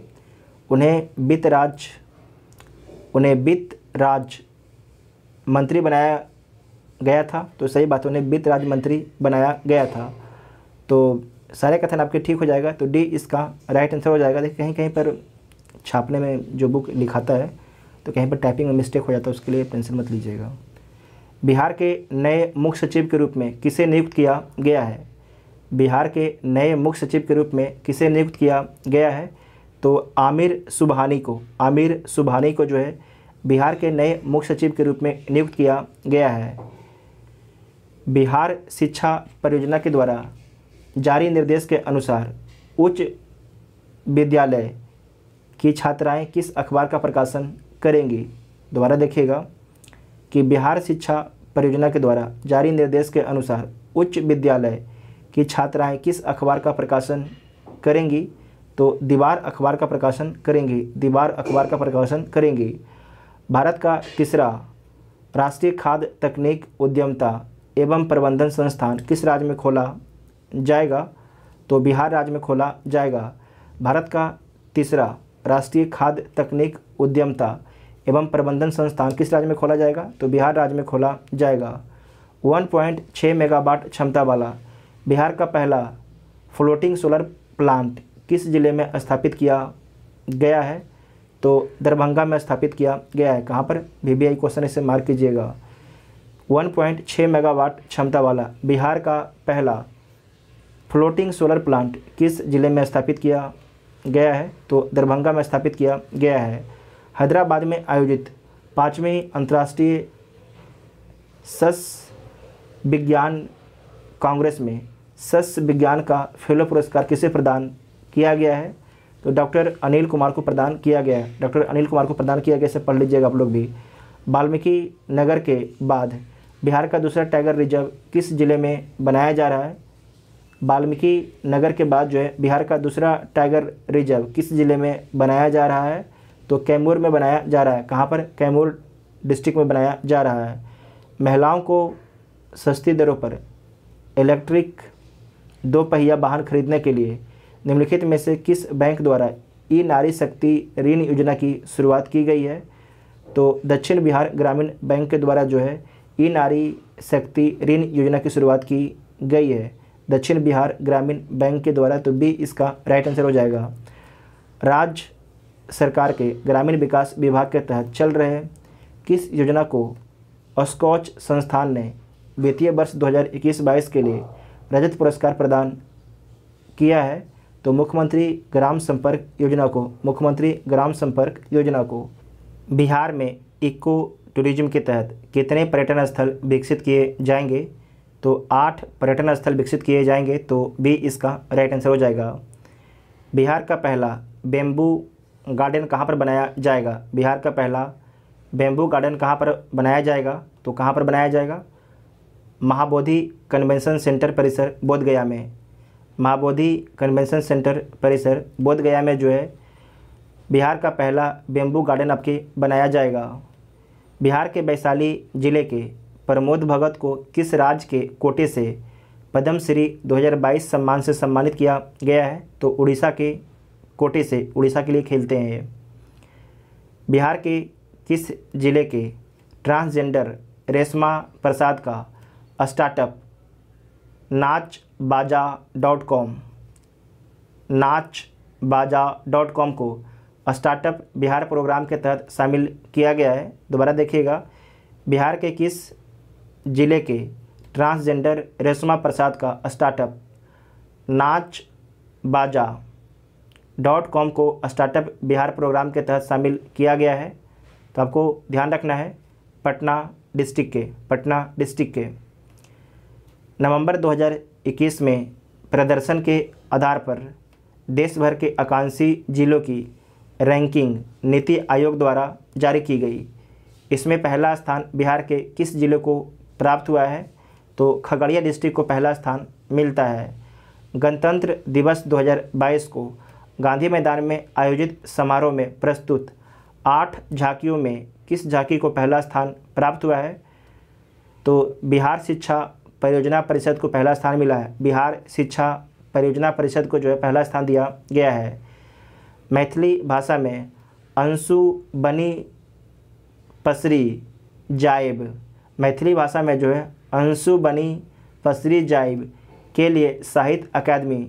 उन्हें वित्त राज्य उन्हें वित्त राज मंत्री बनाया गया था तो सही बात उन्हें वित्त राज्य मंत्री बनाया गया था तो सारे कथन आपके ठीक हो जाएगा तो डी इसका राइट आंसर हो जाएगा देखिए कहीं कहीं पर छापने में जो बुक लिखाता है तो कहीं पर टाइपिंग में मिस्टेक हो जाता है उसके लिए टेंशन मत लीजिएगा बिहार के नए मुख्य सचिव के रूप में किसे नियुक्त किया गया है बिहार के नए मुख्य सचिव के रूप में किसे नियुक्त किया गया है तो आमिर सुबहानी को आमिर सुबहानी को जो है बिहार के नए मुख्य सचिव के रूप में नियुक्त किया गया है बिहार शिक्षा परियोजना के द्वारा जारी निर्देश के अनुसार उच्च विद्यालय की छात्राएं किस अखबार का प्रकाशन करेंगी दोबारा देखिएगा कि बिहार शिक्षा परियोजना के द्वारा जारी निर्देश के अनुसार उच्च विद्यालय की छात्राएं किस अखबार का प्रकाशन करेंगी तो दीवार अखबार का प्रकाशन करेंगे दीवार अखबार का प्रकाशन करेंगे भारत का तीसरा राष्ट्रीय खाद्य तकनीक उद्यमता एवं प्रबंधन संस्थान किस राज्य में खोला जाएगा तो बिहार राज्य में खोला जाएगा भारत का तीसरा राष्ट्रीय खाद्य तकनीक उद्यमता एवं प्रबंधन संस्थान किस राज्य में खोला जाएगा तो बिहार राज्य में खोला जाएगा 1.6 मेगावाट क्षमता वाला बिहार का पहला फ्लोटिंग सोलर प्लांट किस ज़िले में स्थापित किया गया है तो दरभंगा में स्थापित किया गया है कहाँ पर भी आई क्वेश्चन इसे मार्क कीजिएगा 1.6 मेगावाट क्षमता वाला बिहार का पहला फ्लोटिंग सोलर प्लांट किस ज़िले में स्थापित किया गया है तो दरभंगा में स्थापित किया गया है हैदराबाद में आयोजित पाँचवें अंतर्राष्ट्रीय सस विज्ञान कांग्रेस में सस विज्ञान का फेलो पुरस्कार किसे प्रदान किया गया है तो डॉक्टर अनिल कुमार को प्रदान किया गया है डॉक्टर अनिल कुमार को प्रदान किया गया इसे पढ़ लीजिएगा आप लोग भी वाल्मीकि नगर के बाद बिहार का दूसरा टाइगर रिजर्व किस ज़िले में बनाया जा रहा है वाल्मीकि नगर के बाद जो है बिहार का दूसरा टाइगर रिजर्व किस ज़िले में बनाया जा रहा है तो कैमूर में बनाया जा रहा है कहाँ पर कैमूर डिस्ट्रिक्ट में बनाया जा रहा है महिलाओं को सस्ती दरों पर इलेक्ट्रिक दो पहिया वाहन खरीदने के लिए निम्नलिखित में से किस बैंक द्वारा ई नारी शक्ति ऋण योजना की शुरुआत की गई है तो दक्षिण बिहार ग्रामीण बैंक के द्वारा जो है ई नारी शक्ति ऋण योजना की शुरुआत की गई है दक्षिण बिहार ग्रामीण बैंक के द्वारा तो भी इसका राइट आंसर हो जाएगा राज्य सरकार के ग्रामीण विकास विभाग के तहत चल रहे किस योजना को स्कॉच संस्थान ने वित्तीय वर्ष 2021-22 के लिए रजत पुरस्कार प्रदान किया है तो मुख्यमंत्री ग्राम संपर्क योजना को मुख्यमंत्री ग्राम संपर्क योजना को बिहार में इको टूरिज्म के तहत कितने पर्यटन स्थल विकसित किए जाएंगे तो आठ पर्यटन स्थल विकसित किए जाएंगे तो बी इसका राइट आंसर हो जाएगा बिहार का पहला बेम्बू गार्डन कहाँ पर बनाया जाएगा बिहार का पहला बेम्बू गार्डन कहाँ पर बनाया जाएगा तो कहाँ पर बनाया जाएगा महाबोधि कन्वेंशन सेंटर परिसर बोधगया में महाबोधि कन्वेंशन सेंटर परिसर बोधगया में जो है बिहार का पहला बेम्बू गार्डन आपके बनाया जाएगा बिहार के वैशाली जिले के प्रमोद भगत को किस राज्य के कोटे से पद्मश्री 2022 सम्मान से सम्मानित किया गया है तो उड़ीसा के कोटे से उड़ीसा के लिए खेलते हैं ये बिहार के किस जिले के ट्रांसजेंडर रेशमा प्रसाद का startup Nach Baja dot com Nach Baja dot com को स्टार्टअप बिहार प्रोग्राम के तहत शामिल किया गया है दोबारा देखिएगा बिहार के किस ज़िले के ट्रांसजेंडर रेशमा प्रसाद का startup Nach Baja dot com को स्टार्टअप बिहार प्रोग्राम के तहत शामिल किया गया है तो आपको ध्यान रखना है पटना डिस्ट्रिक्ट के पटना डिस्ट्रिक्ट के नवंबर 2021 में प्रदर्शन के आधार पर देश भर के आकांक्षी जिलों की रैंकिंग नीति आयोग द्वारा जारी की गई इसमें पहला स्थान बिहार के किस जिले को प्राप्त हुआ है तो खगड़िया डिस्ट्रिक्ट को पहला स्थान मिलता है गणतंत्र दिवस 2022 को गांधी मैदान में आयोजित समारोह में प्रस्तुत आठ झांकियों में किस झांकी को पहला स्थान प्राप्त हुआ है तो बिहार शिक्षा परियोजना परिषद को पहला स्थान मिला है बिहार शिक्षा परियोजना परिषद को जो है पहला स्थान दिया गया है मैथिली भाषा में अंशु बनी पसरी जाइब मैथिली भाषा में जो है अंशु बनी पसरी जाइब के लिए साहित्य अकादमी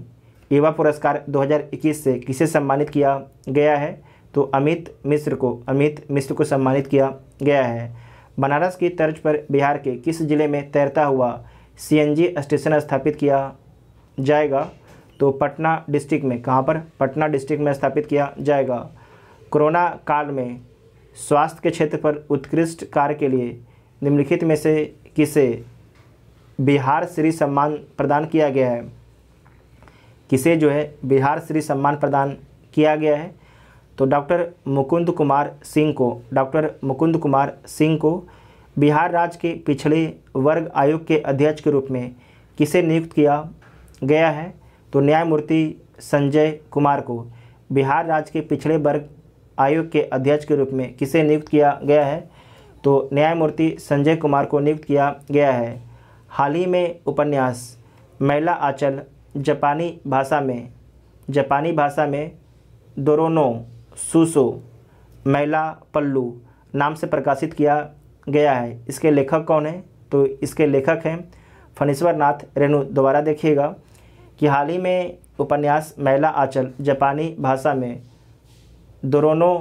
युवा पुरस्कार 2021 से किसे सम्मानित किया गया है तो अमित मिश्र को अमित मिश्र को सम्मानित किया गया है बनारस की तर्ज पर बिहार के किस जिले में तैरता हुआ सीएनजी स्टेशन स्थापित किया जाएगा तो पटना डिस्ट्रिक्ट में कहाँ पर पटना डिस्ट्रिक्ट में स्थापित किया जाएगा कोरोना काल में स्वास्थ्य के क्षेत्र पर उत्कृष्ट कार्य के लिए निम्नलिखित में से किसे बिहार श्री सम्मान प्रदान किया गया है किसे जो है बिहार श्री सम्मान प्रदान किया गया है तो डॉक्टर मुकुंद कुमार सिंह को डॉक्टर मुकुंद कुमार सिंह को बिहार राज्य के पिछड़े वर्ग आयोग के अध्यक्ष के रूप में किसे नियुक्त किया गया है तो न्यायमूर्ति संजय कुमार को बिहार राज्य के पिछड़े वर्ग आयोग के अध्यक्ष के रूप में किसे नियुक्त किया गया है तो न्यायमूर्ति संजय कुमार को नियुक्त किया गया है हाल ही में उपन्यास महिला आंचल जापानी भाषा में जापानी भाषा में दोरोनो सुसो महिला पल्लू नाम से प्रकाशित किया गया है इसके लेखक कौन है तो इसके लेखक हैं फणीश्वर नाथ रेणु दोबारा देखिएगा कि हाल ही में उपन्यास महिला आंचल जापानी भाषा में दोरोनो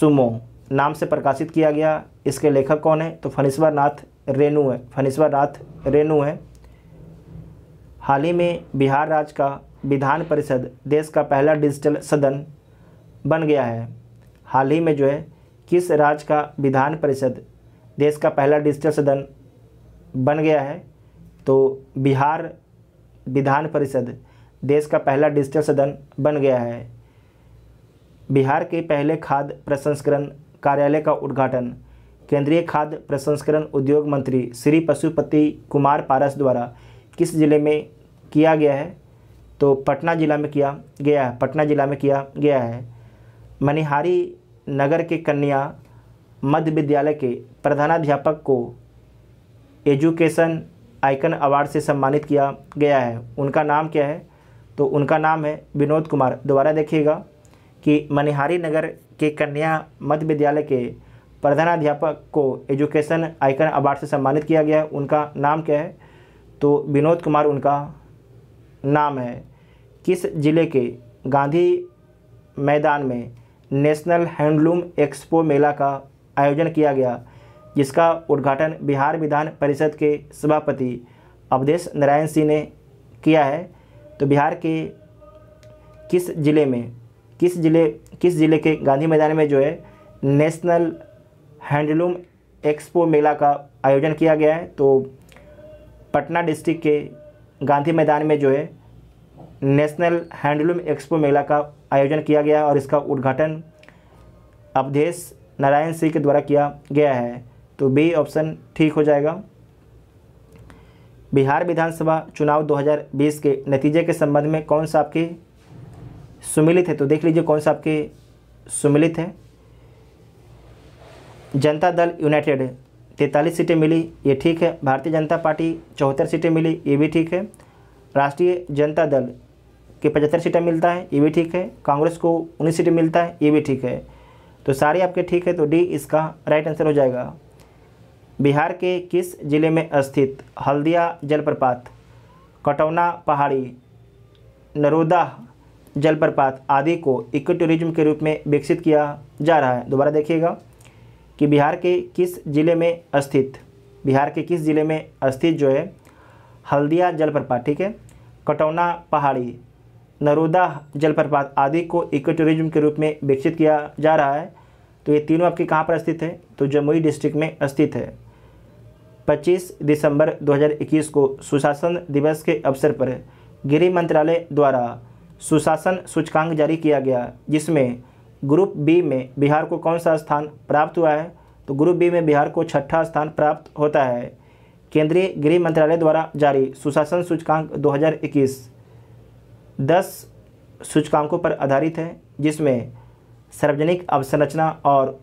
सुमो नाम से प्रकाशित किया गया इसके लेखक कौन है तो फणीश्वर नाथ रेणु है फणीश्वर नाथ रेणु है हाल ही में बिहार राज्य का विधान परिषद देश का पहला डिजिटल सदन बन गया है हाल ही में जो है किस राज्य का विधान परिषद देश का पहला डिजिटल सदन बन गया है तो बिहार विधान परिषद देश का पहला डिजिटल सदन बन गया है बिहार के पहले खाद्य प्रसंस्करण कार्यालय का उद्घाटन केंद्रीय खाद्य प्रसंस्करण उद्योग मंत्री श्री पशुपति कुमार पारस द्वारा किस जिले में किया गया है तो पटना ज़िला में किया गया है पटना ज़िला में किया गया है मनिहारी नगर के कन्या मध्य विद्यालय के प्रधानाध्यापक को एजुकेशन आइकन अवार्ड से सम्मानित किया गया है उनका नाम क्या है तो उनका नाम है विनोद कुमार दोबारा देखिएगा कि मनिहारी नगर के कन्या मध्य विद्यालय के प्रधानाध्यापक को एजुकेशन आइकन अवार्ड से सम्मानित किया गया है उनका नाम क्या है तो विनोद कुमार उनका नाम है किस ज़िले के गांधी मैदान में नेशनल हैंडलूम एक्सपो मेला का आयोजन किया गया जिसका उद्घाटन बिहार विधान परिषद के सभापति अवधेश नारायण सिंह ने किया है तो बिहार के किस ज़िले में किस ज़िले किस ज़िले के गांधी मैदान में जो है नेशनल हैंडलूम एक्सपो मेला का आयोजन किया गया है तो पटना डिस्ट्रिक्ट के गांधी मैदान में जो है नेशनल हैंडलूम एक्सपो मेला का आयोजन किया गया और इसका उद्घाटन अवधेश नारायण सिंह के द्वारा किया गया है तो बी ऑप्शन ठीक हो जाएगा बिहार विधानसभा चुनाव 2020 के नतीजे के संबंध में कौन सा आपके सुमिलित है तो देख लीजिए कौन सा आपके सुमिलित है जनता दल यूनाइटेड तैंतालीस सीटें मिली ये ठीक है भारतीय जनता पार्टी चौहत्तर सीटें मिली ये भी ठीक है राष्ट्रीय जनता दल के पचहत्तर सीटें मिलता है ये भी ठीक है कांग्रेस को उन्नीस सीटें मिलता है ये भी ठीक है तो सारे आपके ठीक है तो डी इसका राइट आंसर हो जाएगा बिहार के किस जिले में स्थित हल्दिया जलप्रपात कटौना पहाड़ी नरोदा जलप्रपात आदि को इको टूरिज्म के रूप में विकसित किया जा रहा है दोबारा देखिएगा कि बिहार के किस ज़िले में स्थित बिहार के किस ज़िले में स्थित जो है हल्दिया जलप्रपात ठीक है कटौना पहाड़ी नरोदा जलप्रपात आदि को इको टूरिज्म के रूप में विकसित किया जा रहा है तो ये तीनों आपके कहाँ पर स्थित है तो जमुई डिस्ट्रिक्ट में स्थित है 25 दिसंबर 2021 को सुशासन दिवस के अवसर पर गृह मंत्रालय द्वारा सुशासन सूचकांक जारी किया गया जिसमें ग्रुप बी में बिहार को कौन सा स्थान प्राप्त हुआ है तो ग्रुप बी में बिहार को छठा स्थान प्राप्त होता है केंद्रीय गृह मंत्रालय द्वारा जारी सुशासन सूचकांक दो दस सूचकांकों पर आधारित है जिसमें सार्वजनिक अवसंरचना और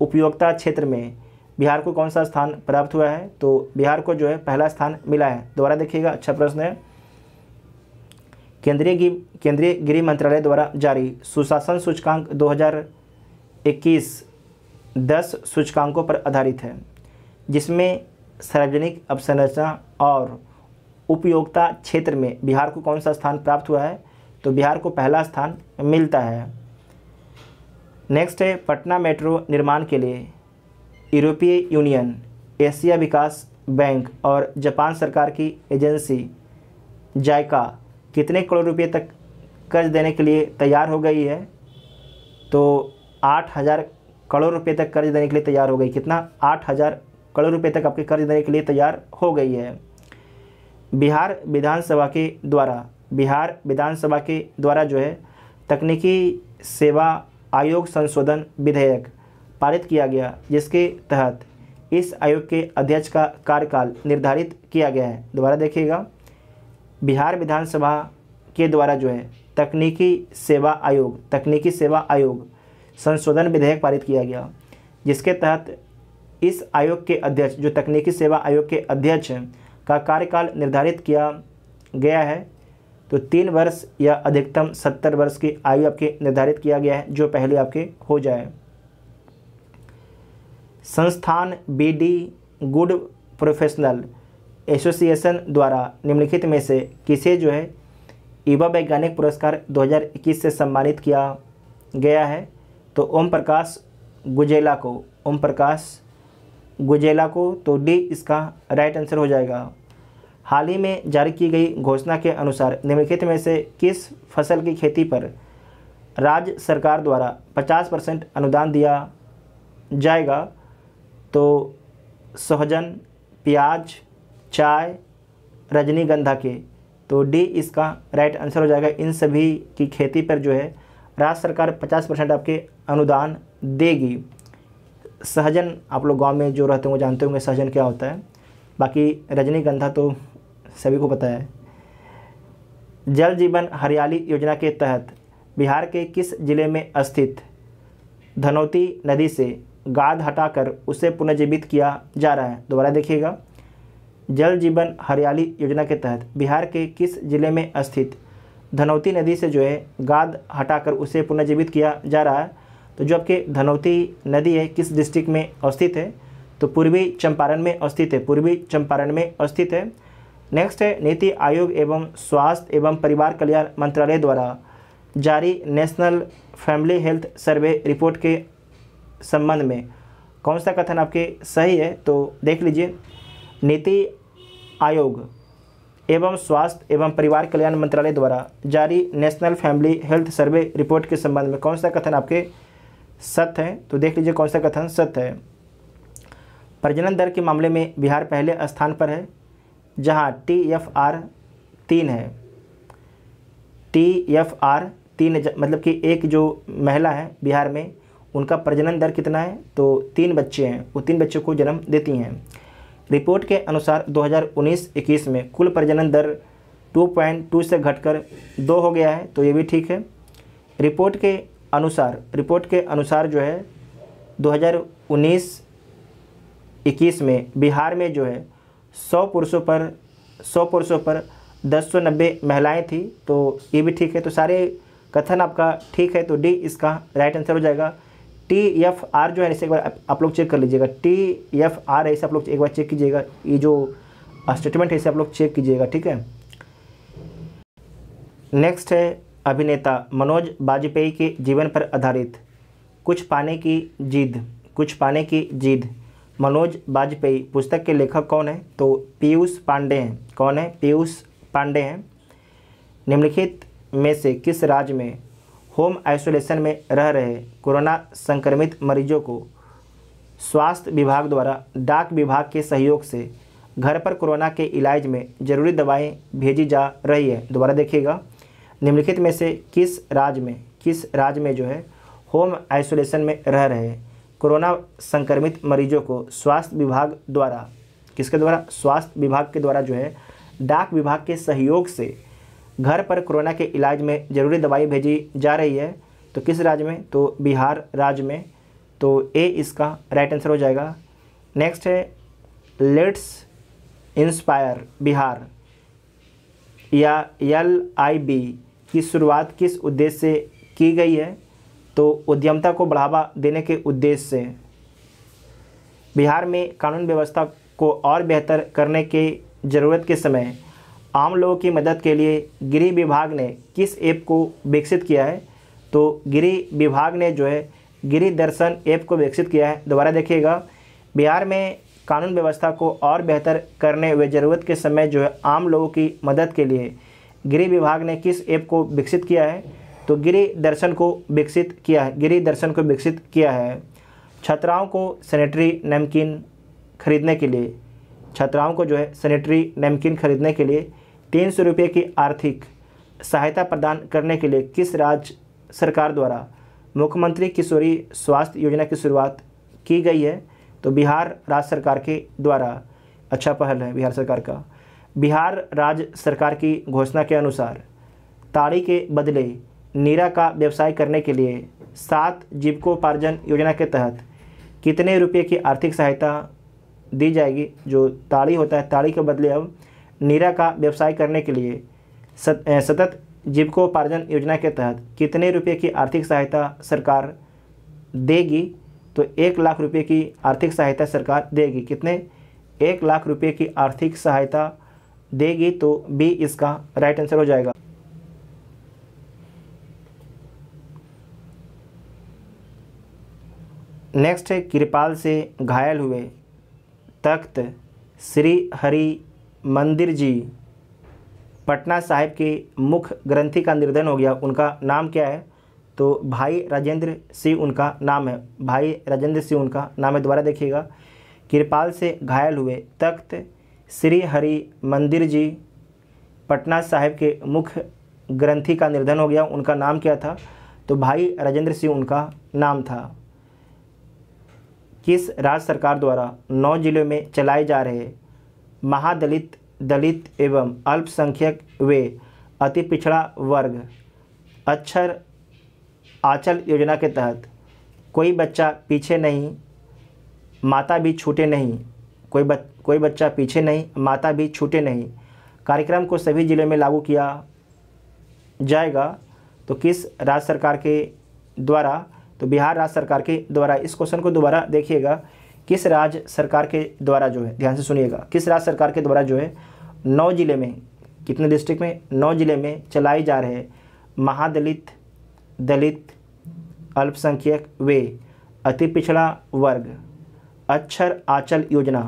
उपयोगिता क्षेत्र में बिहार को कौन सा स्थान प्राप्त हुआ है तो बिहार को जो है पहला स्थान मिला है दोबारा देखिएगा अच्छा प्रश्न है केंद्रीय केंद्रीय गृह मंत्रालय द्वारा जारी सुशासन सूचकांक 2021 दस सूचकांकों पर आधारित है जिसमें सार्वजनिक अवसंरचना और उपयोगिता क्षेत्र में बिहार को कौन सा स्थान प्राप्त हुआ है तो बिहार को पहला स्थान मिलता है नेक्स्ट है पटना मेट्रो निर्माण के लिए यूरोपीय यूनियन एशिया विकास बैंक और जापान सरकार की एजेंसी जायका कितने करोड़ रुपए तक कर्ज देने के लिए तैयार हो गई है तो आठ हज़ार करोड़ रुपए तक कर्ज देने के लिए तैयार हो गई कितना आठ हज़ार करोड़ रुपए तक आपके कर्ज देने के लिए तैयार हो गई है बिहार विधानसभा के द्वारा बिहार विधानसभा के द्वारा जो है तकनीकी सेवा आयोग संशोधन विधेयक पारित किया गया जिसके तहत इस आयोग के अध्यक्ष का कार्यकाल निर्धारित किया गया है दोबारा देखिएगा बिहार विधानसभा के द्वारा जो है तकनीकी सेवा आयोग तकनीकी सेवा आयोग संशोधन विधेयक पारित किया गया जिसके तहत इस आयोग के अध्यक्ष जो तकनीकी सेवा आयोग के अध्यक्ष हैं का कार्यकाल निर्धारित किया गया है तो तीन वर्ष या अधिकतम सत्तर वर्ष की आयु आपके निर्धारित किया गया है जो पहले आपके हो जाए संस्थान बीडी गुड प्रोफेशनल एसोसिएशन द्वारा निम्नलिखित में से किसे जो है युवा वैज्ञानिक पुरस्कार 2021 से सम्मानित किया गया है तो ओम प्रकाश गुजेला को ओम प्रकाश गुजेला को तो डी इसका राइट आंसर हो जाएगा हाल ही में जारी की गई घोषणा के अनुसार निम्नलिखित में से किस फसल की खेती पर राज्य सरकार द्वारा 50 परसेंट अनुदान दिया जाएगा तो सोहजन प्याज चाय रजनीगंधा के तो डी इसका राइट आंसर हो जाएगा इन सभी की खेती पर जो है राज्य सरकार 50 परसेंट आपके अनुदान देगी सहजन आप लोग गांव में जो रहते वो जानते होंगे सहजन क्या होता है बाकी रजनीगंधा तो सभी को पता है जल जीवन हरियाली योजना के तहत बिहार के किस जिले में स्थित धनौती नदी से गाद हटाकर उसे पुनर्जीवित किया जा रहा है दोबारा देखिएगा जल जीवन हरियाली योजना के तहत बिहार के किस जिले में स्थित धनौती नदी से जो है गाद हटाकर उसे पुनर्जीवित किया जा रहा है तो जो आपके धनौती नदी है किस डिस्ट्रिक्ट में अवस्थित है तो पूर्वी चंपारण में अवस्थित है पूर्वी चंपारण में अवस्थित है नेक्स्ट है नीति आयोग एवं स्वास्थ्य एवं परिवार कल्याण मंत्रालय द्वारा जारी national family health survey report के संबंध में कौन सा कथन आपके सही है तो देख लीजिए नीति आयोग एवं स्वास्थ्य एवं परिवार कल्याण मंत्रालय द्वारा जारी national family health survey report के संबंध में कौन सा कथन आपके सत्य है तो देख लीजिए कौन सा कथन सत्य है प्रजनन दर के मामले में बिहार पहले स्थान पर है जहां टी एफ आर तीन है टी एफ आर तीन मतलब कि एक जो महिला है बिहार में उनका प्रजनन दर कितना है तो तीन बच्चे हैं वो तीन बच्चों को जन्म देती हैं रिपोर्ट के अनुसार 2019-21 में कुल प्रजनन दर 2.2 से घटकर दो हो गया है तो ये भी ठीक है रिपोर्ट के अनुसार रिपोर्ट के अनुसार जो है 2019-21 में बिहार में जो है 100 पुरुषों पर 100 पुरुषों पर दस सौ नब्बे महिलाएँ थी तो ये भी ठीक है तो सारे कथन आपका ठीक है तो डी इसका राइट आंसर हो जाएगा टी एफ आर जो है इसे एक बार आप लोग चेक कर लीजिएगा टी एफ आर है इसे आप लोग एक बार चेक कीजिएगा ये जो स्टेटमेंट है इसे आप लोग चेक कीजिएगा ठीक है नेक्स्ट है अभिनेता मनोज वाजपेयी के जीवन पर आधारित कुछ पाने की जीद कुछ पाने की जिद मनोज बाजपेयी पुस्तक के लेखक कौन है तो पीयूष पांडे हैं कौन है पीयूष पांडे हैं निम्नलिखित में से किस राज्य में होम आइसोलेशन में रह रहे कोरोना संक्रमित मरीजों को स्वास्थ्य विभाग द्वारा डाक विभाग के सहयोग से घर पर कोरोना के इलाज में ज़रूरी दवाएं भेजी जा रही है दोबारा देखिएगा निम्नलिखित में से किस राज्य में किस राज्य में जो है होम आइसोलेशन में रह रहे कोरोना संक्रमित मरीजों को स्वास्थ्य विभाग द्वारा किसके द्वारा स्वास्थ्य विभाग के द्वारा जो है डाक विभाग के सहयोग से घर पर कोरोना के इलाज में ज़रूरी दवाई भेजी जा रही है तो किस राज्य में तो बिहार राज्य में तो ए इसका राइट आंसर हो जाएगा नेक्स्ट है लेट्स इंस्पायर बिहार या एल आई बी की शुरुआत किस उद्देश्य से की गई है तो उद्यमता को बढ़ावा देने के उद्देश्य से बिहार में कानून व्यवस्था को और बेहतर करने के ज़रूरत के समय आम लोगों की मदद के लिए गृह विभाग ने किस ऐप को विकसित किया है तो गृह विभाग ने जो है गृह दर्शन ऐप को विकसित किया है दोबारा देखिएगा बिहार में कानून व्यवस्था को और बेहतर करने व ज़रूरत के समय जो है आम लोगों की मदद के लिए गृह विभाग ने किस ऐप को विकसित किया है तो गिरि दर्शन को विकसित किया है गिरी दर्शन को विकसित किया है छात्राओं को सैनिटरी नमकीन खरीदने के लिए छात्राओं को जो है सैनिटरी नमकीन खरीदने के लिए तीन सौ रुपये की आर्थिक सहायता प्रदान करने के लिए किस राज्य सरकार द्वारा मुख्यमंत्री किशोरी स्वास्थ्य योजना की शुरुआत की गई है तो बिहार राज्य सरकार के द्वारा अच्छा पहल है बिहार सरकार का बिहार राज्य सरकार की घोषणा के अनुसार ताड़ी के बदले नीरा का व्यवसाय करने के लिए सात जीविकोपार्जन योजना के तहत कितने रुपये की आर्थिक सहायता दी जाएगी जो ताड़ी होता है ताड़ी के बदले अब नीरा का व्यवसाय करने के लिए सत, सतत जीविकोपार्जन योजना के तहत कितने रुपये की आर्थिक सहायता सरकार देगी तो एक लाख रुपये की आर्थिक सहायता सरकार देगी कितने एक लाख रुपये की आर्थिक सहायता देगी तो बी इसका राइट आंसर हो जाएगा नेक्स्ट है कृपाल से घायल हुए तख्त श्री हरि मंदिर जी पटना साहिब के मुख्य ग्रंथी का निर्धन हो गया उनका नाम क्या है तो भाई राजेंद्र सिंह उनका नाम है भाई राजेंद्र सिंह उनका नाम है दोबारा देखिएगा कृपाल से घायल हुए तख्त श्री हरि मंदिर जी पटना साहिब के मुख्य ग्रंथी का निर्धन हो गया उनका नाम क्या था तो भाई राजेंद्र सिंह उनका नाम था किस राज्य सरकार द्वारा नौ जिलों में चलाए जा रहे महादलित दलित एवं अल्पसंख्यक वे अति पिछड़ा वर्ग अक्षर आंचल योजना के तहत कोई बच्चा पीछे नहीं माता भी छूटे नहीं कोई बच कोई बच्चा पीछे नहीं माता भी छूटे नहीं कार्यक्रम को सभी ज़िलों में लागू किया जाएगा तो किस राज्य सरकार के द्वारा तो बिहार राज्य सरकार के द्वारा इस क्वेश्चन को दोबारा देखिएगा किस राज्य सरकार के द्वारा जो है ध्यान से सुनिएगा किस राज्य सरकार के द्वारा जो है नौ जिले में कितने डिस्ट्रिक्ट में नौ जिले में चलाए जा रहे महादलित दलित अल्पसंख्यक वे अति पिछड़ा वर्ग अक्षर आचल योजना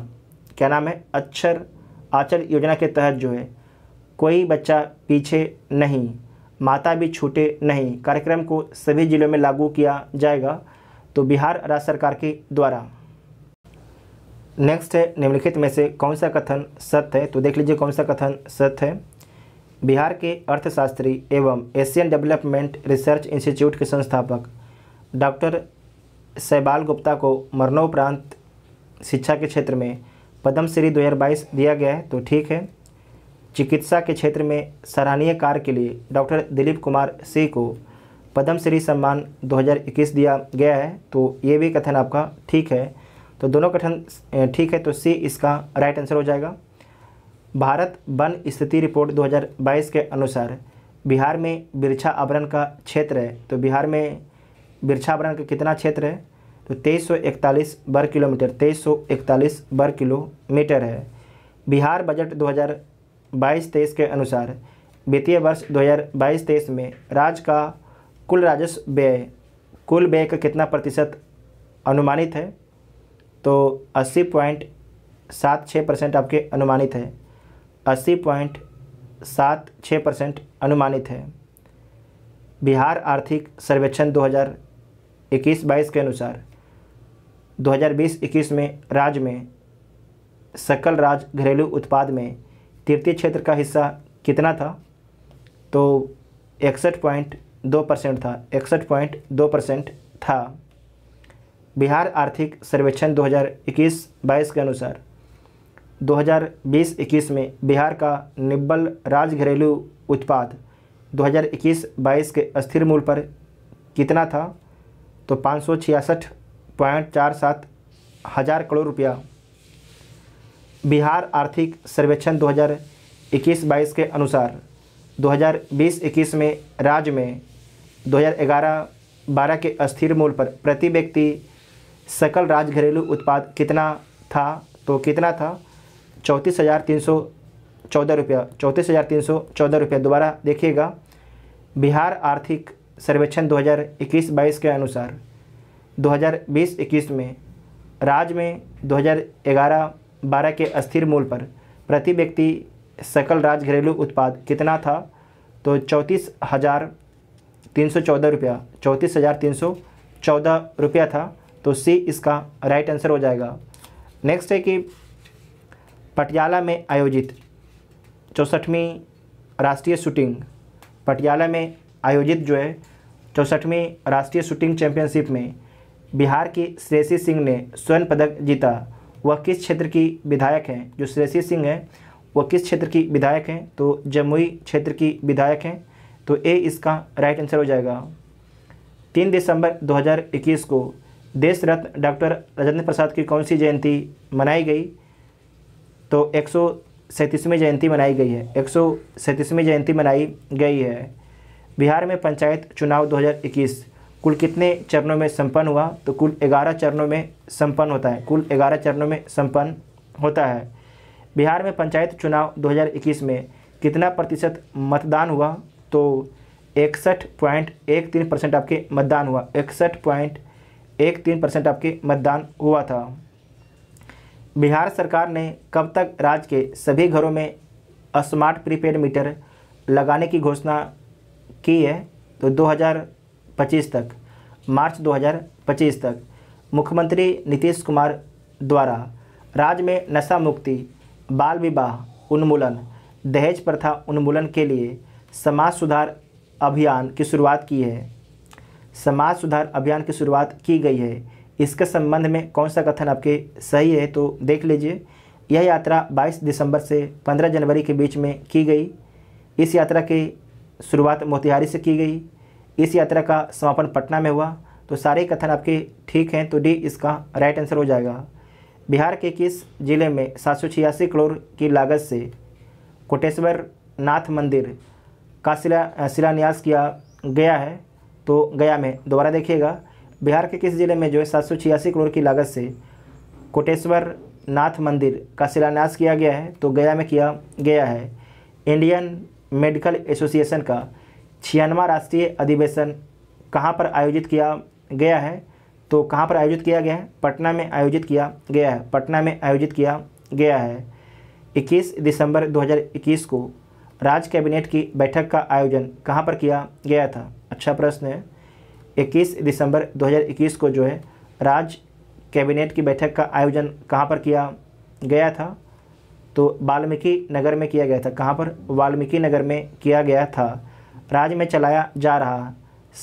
क्या नाम है अक्षर आचर योजना के तहत जो है कोई बच्चा पीछे नहीं माता भी छूटे नहीं कार्यक्रम को सभी जिलों में लागू किया जाएगा तो बिहार राज्य सरकार के द्वारा नेक्स्ट है निम्नलिखित में से कौन सा कथन सत्य है तो देख लीजिए कौन सा कथन सत्य है बिहार के अर्थशास्त्री एवं एशियन डेवलपमेंट रिसर्च इंस्टीट्यूट के संस्थापक डॉक्टर सैबाल गुप्ता को मरणोपरांत शिक्षा के क्षेत्र में पद्मश्री 2022 दिया गया है तो ठीक है चिकित्सा के क्षेत्र में सराहनीय कार्य के लिए डॉक्टर दिलीप कुमार सिंह को पद्मश्री सम्मान 2021 दिया गया है तो ये भी कथन आपका ठीक है तो दोनों कथन ठीक है तो सी इसका राइट आंसर हो जाएगा भारत वन स्थिति रिपोर्ट 2022 के अनुसार बिहार में बिरछा आवरण का क्षेत्र है तो बिहार में बिरछा आवरण का कितना क्षेत्र है तो तेईस सौ इकतालीस वर्ग किलोमीटर तेईस सौ इकतालीस वर्ग किलोमीटर है बिहार बजट दो हज़ार बाईस तेईस के अनुसार वित्तीय वर्ष दो हज़ार बाईस तेईस में राज्य का कुल राजस्व व्यय कुल व्यय का कितना प्रतिशत अनुमानित है तो अस्सी पॉइंट सात छः परसेंट आपके अनुमानित है अस्सी पॉइंट सात छः परसेंट अनुमानित है बिहार आर्थिक सर्वेक्षण 2021-22 के अनुसार 2020-21 में राज्य में सकल राज घरेलू उत्पाद में तृतीय क्षेत्र का हिस्सा कितना था तो इकसठ पॉइंट दो परसेंट था इकसठ पॉइंट दो परसेंट था बिहार आर्थिक सर्वेक्षण 2021-22 के अनुसार 2020-21 में बिहार का निब्बल राज घरेलू उत्पाद 2021-22 के स्थिर मूल पर कितना था तो पाँच पॉइंट चार सात हज़ार करोड़ रुपया बिहार आर्थिक सर्वेक्षण 2021-22 के अनुसार 2020-21 में राज्य में 2011-12 के अस्थिर मूल पर प्रति व्यक्ति सकल राज्य घरेलू उत्पाद कितना था तो कितना था चौंतीस हज़ार तीन सौ चौदह रुपया चौंतीस हज़ार तीन सौ चौदह रुपया दोबारा देखिएगा बिहार आर्थिक सर्वेक्षण 2021-22 के अनुसार 2020-21 में राज्य में 2011-12 के अस्थिर मूल पर प्रति व्यक्ति सकल राज घरेलू उत्पाद कितना था तो चौंतीस हज़ार तीन सौ चौदह रुपया चौंतीस हज़ार तीन सौ चौदह रुपया था तो सी इसका राइट आंसर हो जाएगा नेक्स्ट है कि पटियाला में आयोजित चौसठवीं राष्ट्रीय शूटिंग पटियाला में आयोजित जो है चौंसठवीं राष्ट्रीय शूटिंग चैंपियनशिप में बिहार की श्रेयसी सिंह ने स्वर्ण पदक जीता वह किस क्षेत्र की विधायक हैं जो श्रेयसी सिंह हैं वह किस क्षेत्र की विधायक हैं तो जमुई क्षेत्र की विधायक हैं तो ए इसका राइट आंसर हो जाएगा तीन दिसंबर 2021 को देश रत्न डॉक्टर राजेंद्र प्रसाद की कौन सी जयंती मनाई गई तो एक जयंती मनाई गई है एक जयंती मनाई गई है बिहार में पंचायत चुनाव 2021 कुल कितने चरणों में संपन्न हुआ तो कुल ग्यारह चरणों में संपन्न होता है कुल ग्यारह चरणों में संपन्न होता है बिहार में पंचायत चुनाव 2021 में कितना प्रतिशत मतदान हुआ तो इकसठ पॉइंट एक तीन परसेंट आपके मतदान हुआ इकसठ पॉइंट एक तीन परसेंट आपके मतदान हुआ था बिहार सरकार ने कब तक राज्य के सभी घरों में स्मार्ट प्रीपेड मीटर लगाने की घोषणा की है तो 2025 तक मार्च 2025 तक मुख्यमंत्री नीतीश कुमार द्वारा राज्य में नशा मुक्ति बाल विवाह उन्मूलन दहेज प्रथा उन्मूलन के लिए समाज सुधार अभियान की शुरुआत की है समाज सुधार अभियान की शुरुआत की गई है इसके संबंध में कौन सा कथन आपके सही है तो देख लीजिए यह यात्रा 22 दिसंबर से 15 जनवरी के बीच में की गई इस यात्रा की शुरुआत मोतिहारी से की गई इस यात्रा का समापन पटना में हुआ तो सारे कथन आपके ठीक हैं तो डी इसका राइट आंसर हो जाएगा बिहार के किस जिले में सात करोड़ की लागत से कोटेश्वर नाथ मंदिर का शिला शिलान्यास किया गया है तो गया में दोबारा देखिएगा बिहार के किस ज़िले में जो है सात करोड़ की लागत से कोटेश्वर नाथ मंदिर का शिलान्यास किया गया है तो गया में किया गया है इंडियन मेडिकल एसोसिएशन का छियानवा राष्ट्रीय अधिवेशन कहाँ पर आयोजित किया गया है तो कहाँ पर आयोजित किया गया है पटना में आयोजित किया गया है पटना में आयोजित किया गया है 21 दिसंबर 2021 को राज्य कैबिनेट की बैठक का आयोजन कहाँ पर किया गया था अच्छा प्रश्न है 21 दिसंबर 2021 को जो है राज्य कैबिनेट की बैठक का आयोजन कहाँ पर किया गया था तो वाल्मीकि नगर में किया गया था कहाँ पर वाल्मीकि नगर में किया गया था राज्य में चलाया जा रहा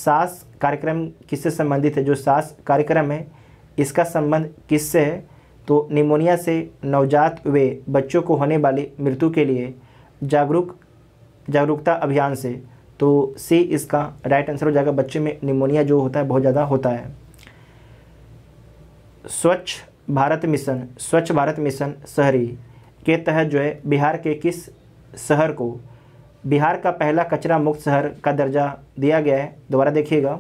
सास कार्यक्रम किससे संबंधित है जो सास कार्यक्रम है इसका संबंध किससे है तो निमोनिया से नवजात हुए बच्चों को होने वाली मृत्यु के लिए जागरूक जागरूकता अभियान से तो सी इसका राइट आंसर हो जाएगा बच्चे में निमोनिया जो होता है बहुत ज़्यादा होता है स्वच्छ भारत मिशन स्वच्छ भारत मिशन शहरी के तहत जो है बिहार के किस शहर को बिहार का पहला कचरा मुक्त शहर का दर्जा दिया गया है दोबारा देखिएगा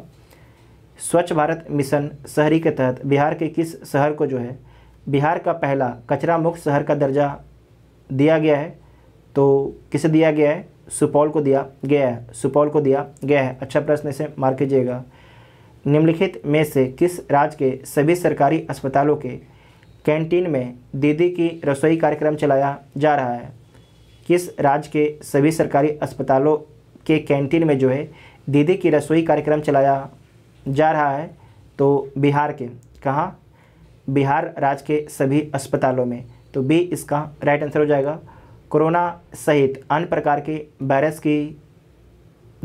स्वच्छ भारत मिशन शहरी के तहत बिहार के किस शहर को जो है बिहार का पहला कचरा मुक्त शहर का दर्जा दिया गया है तो किसे दिया गया है सुपौल को दिया गया है सुपौल को दिया गया है अच्छा प्रश्न इसे मार कीजिएगा निम्नलिखित में से किस राज्य के सभी सरकारी अस्पतालों के कैंटीन में दीदी की रसोई कार्यक्रम चलाया जा रहा है किस राज्य के सभी सरकारी अस्पतालों के कैंटीन में जो है दीदी की रसोई कार्यक्रम चलाया जा रहा है तो बिहार के कहाँ बिहार राज्य के सभी अस्पतालों में तो बी इसका राइट आंसर हो जाएगा कोरोना सहित अन्य प्रकार के वायरस की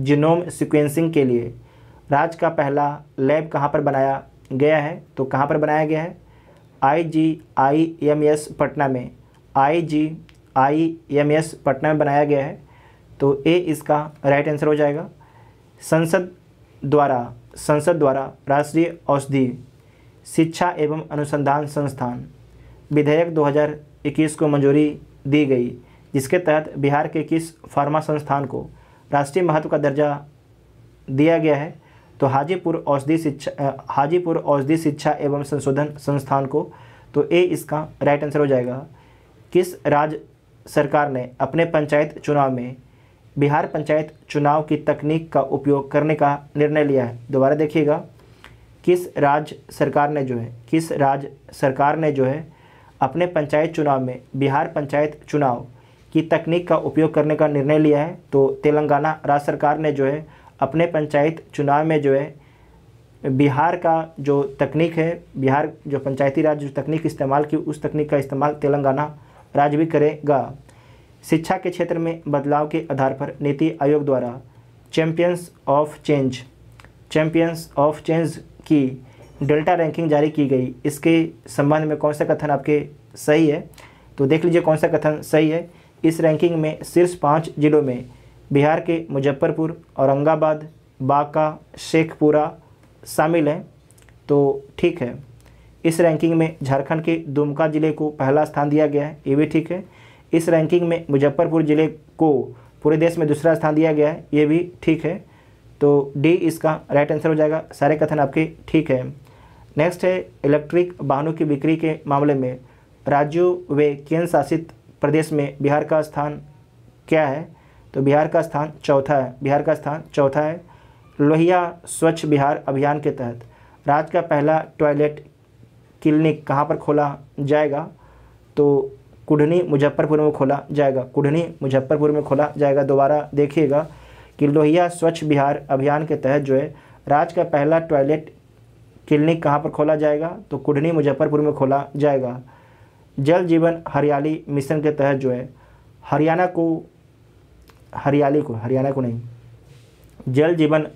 जीनोम सिक्वेंसिंग के लिए राज्य का पहला लैब कहाँ पर बनाया गया है तो कहाँ पर बनाया गया है I G I M S Patna में I G I M S Patna में बनाया गया है तो ए इसका राइट आंसर हो जाएगा संसद द्वारा संसद द्वारा राष्ट्रीय औषधि शिक्षा एवं अनुसंधान संस्थान विधेयक 2021 को मंजूरी दी गई जिसके तहत बिहार के किस फार्मा संस्थान को राष्ट्रीय महत्व का दर्जा दिया गया है तो हाजीपुर औषधि शिक्षा हाजीपुर औषधि शिक्षा एवं संशोधन संस्थान को तो ए इसका राइट आंसर हो जाएगा किस राज्य सरकार ने अपने पंचायत चुनाव में बिहार पंचायत चुनाव की तकनीक का उपयोग करने का निर्णय लिया है दोबारा देखिएगा किस राज्य सरकार ने जो है किस राज्य सरकार ने जो है अपने पंचायत चुनाव में बिहार पंचायत चुनाव की तकनीक का उपयोग करने का निर्णय लिया है तो तेलंगाना राज्य सरकार ने जो है अपने पंचायत चुनाव में जो है बिहार का जो तकनीक है बिहार जो पंचायती राज जो तकनीक इस्तेमाल की उस तकनीक का इस्तेमाल तेलंगाना राज भी करेगा शिक्षा के क्षेत्र में बदलाव के आधार पर नीति आयोग द्वारा champions of change champions of change की डेल्टा रैंकिंग जारी की गई इसके संबंध में कौन सा कथन आपके सही है तो देख लीजिए कौन सा कथन सही है इस रैंकिंग में शीर्ष पाँच जिलों में बिहार के मुजफ्फरपुर औरंगाबाद बांका शेखपुरा शामिल हैं तो ठीक है इस रैंकिंग में झारखंड के दुमका ज़िले को पहला स्थान दिया गया है ये भी ठीक है इस रैंकिंग में मुजफ्फरपुर ज़िले को पूरे देश में दूसरा स्थान दिया गया है ये भी ठीक है तो डी इसका राइट आंसर हो जाएगा सारे कथन आपके ठीक है नेक्स्ट है इलेक्ट्रिक वाहनों की बिक्री के मामले में राज्यों व केंद्र शासित प्रदेश में बिहार का स्थान क्या है तो बिहार का स्थान चौथा है बिहार का स्थान चौथा है लोहिया स्वच्छ बिहार अभियान के तहत राज्य का पहला टॉयलेट क्लिनिक कहाँ पर खोला जाएगा तो कुढ़नी मुजफ्फरपुर में खोला जाएगा कुढ़नी मुजफ्फरपुर में खोला जाएगा दोबारा देखिएगा कि लोहिया स्वच्छ बिहार अभियान के तहत जो है राज्य का पहला टॉयलेट क्लिनिक कहाँ पर खोला जाएगा तो कुढ़नी मुजफ्फरपुर में खोला जाएगा जल जीवन हरियाली मिशन के तहत जो है हरियाणा को हरियाली को हरियाणा को नहीं जल जीवन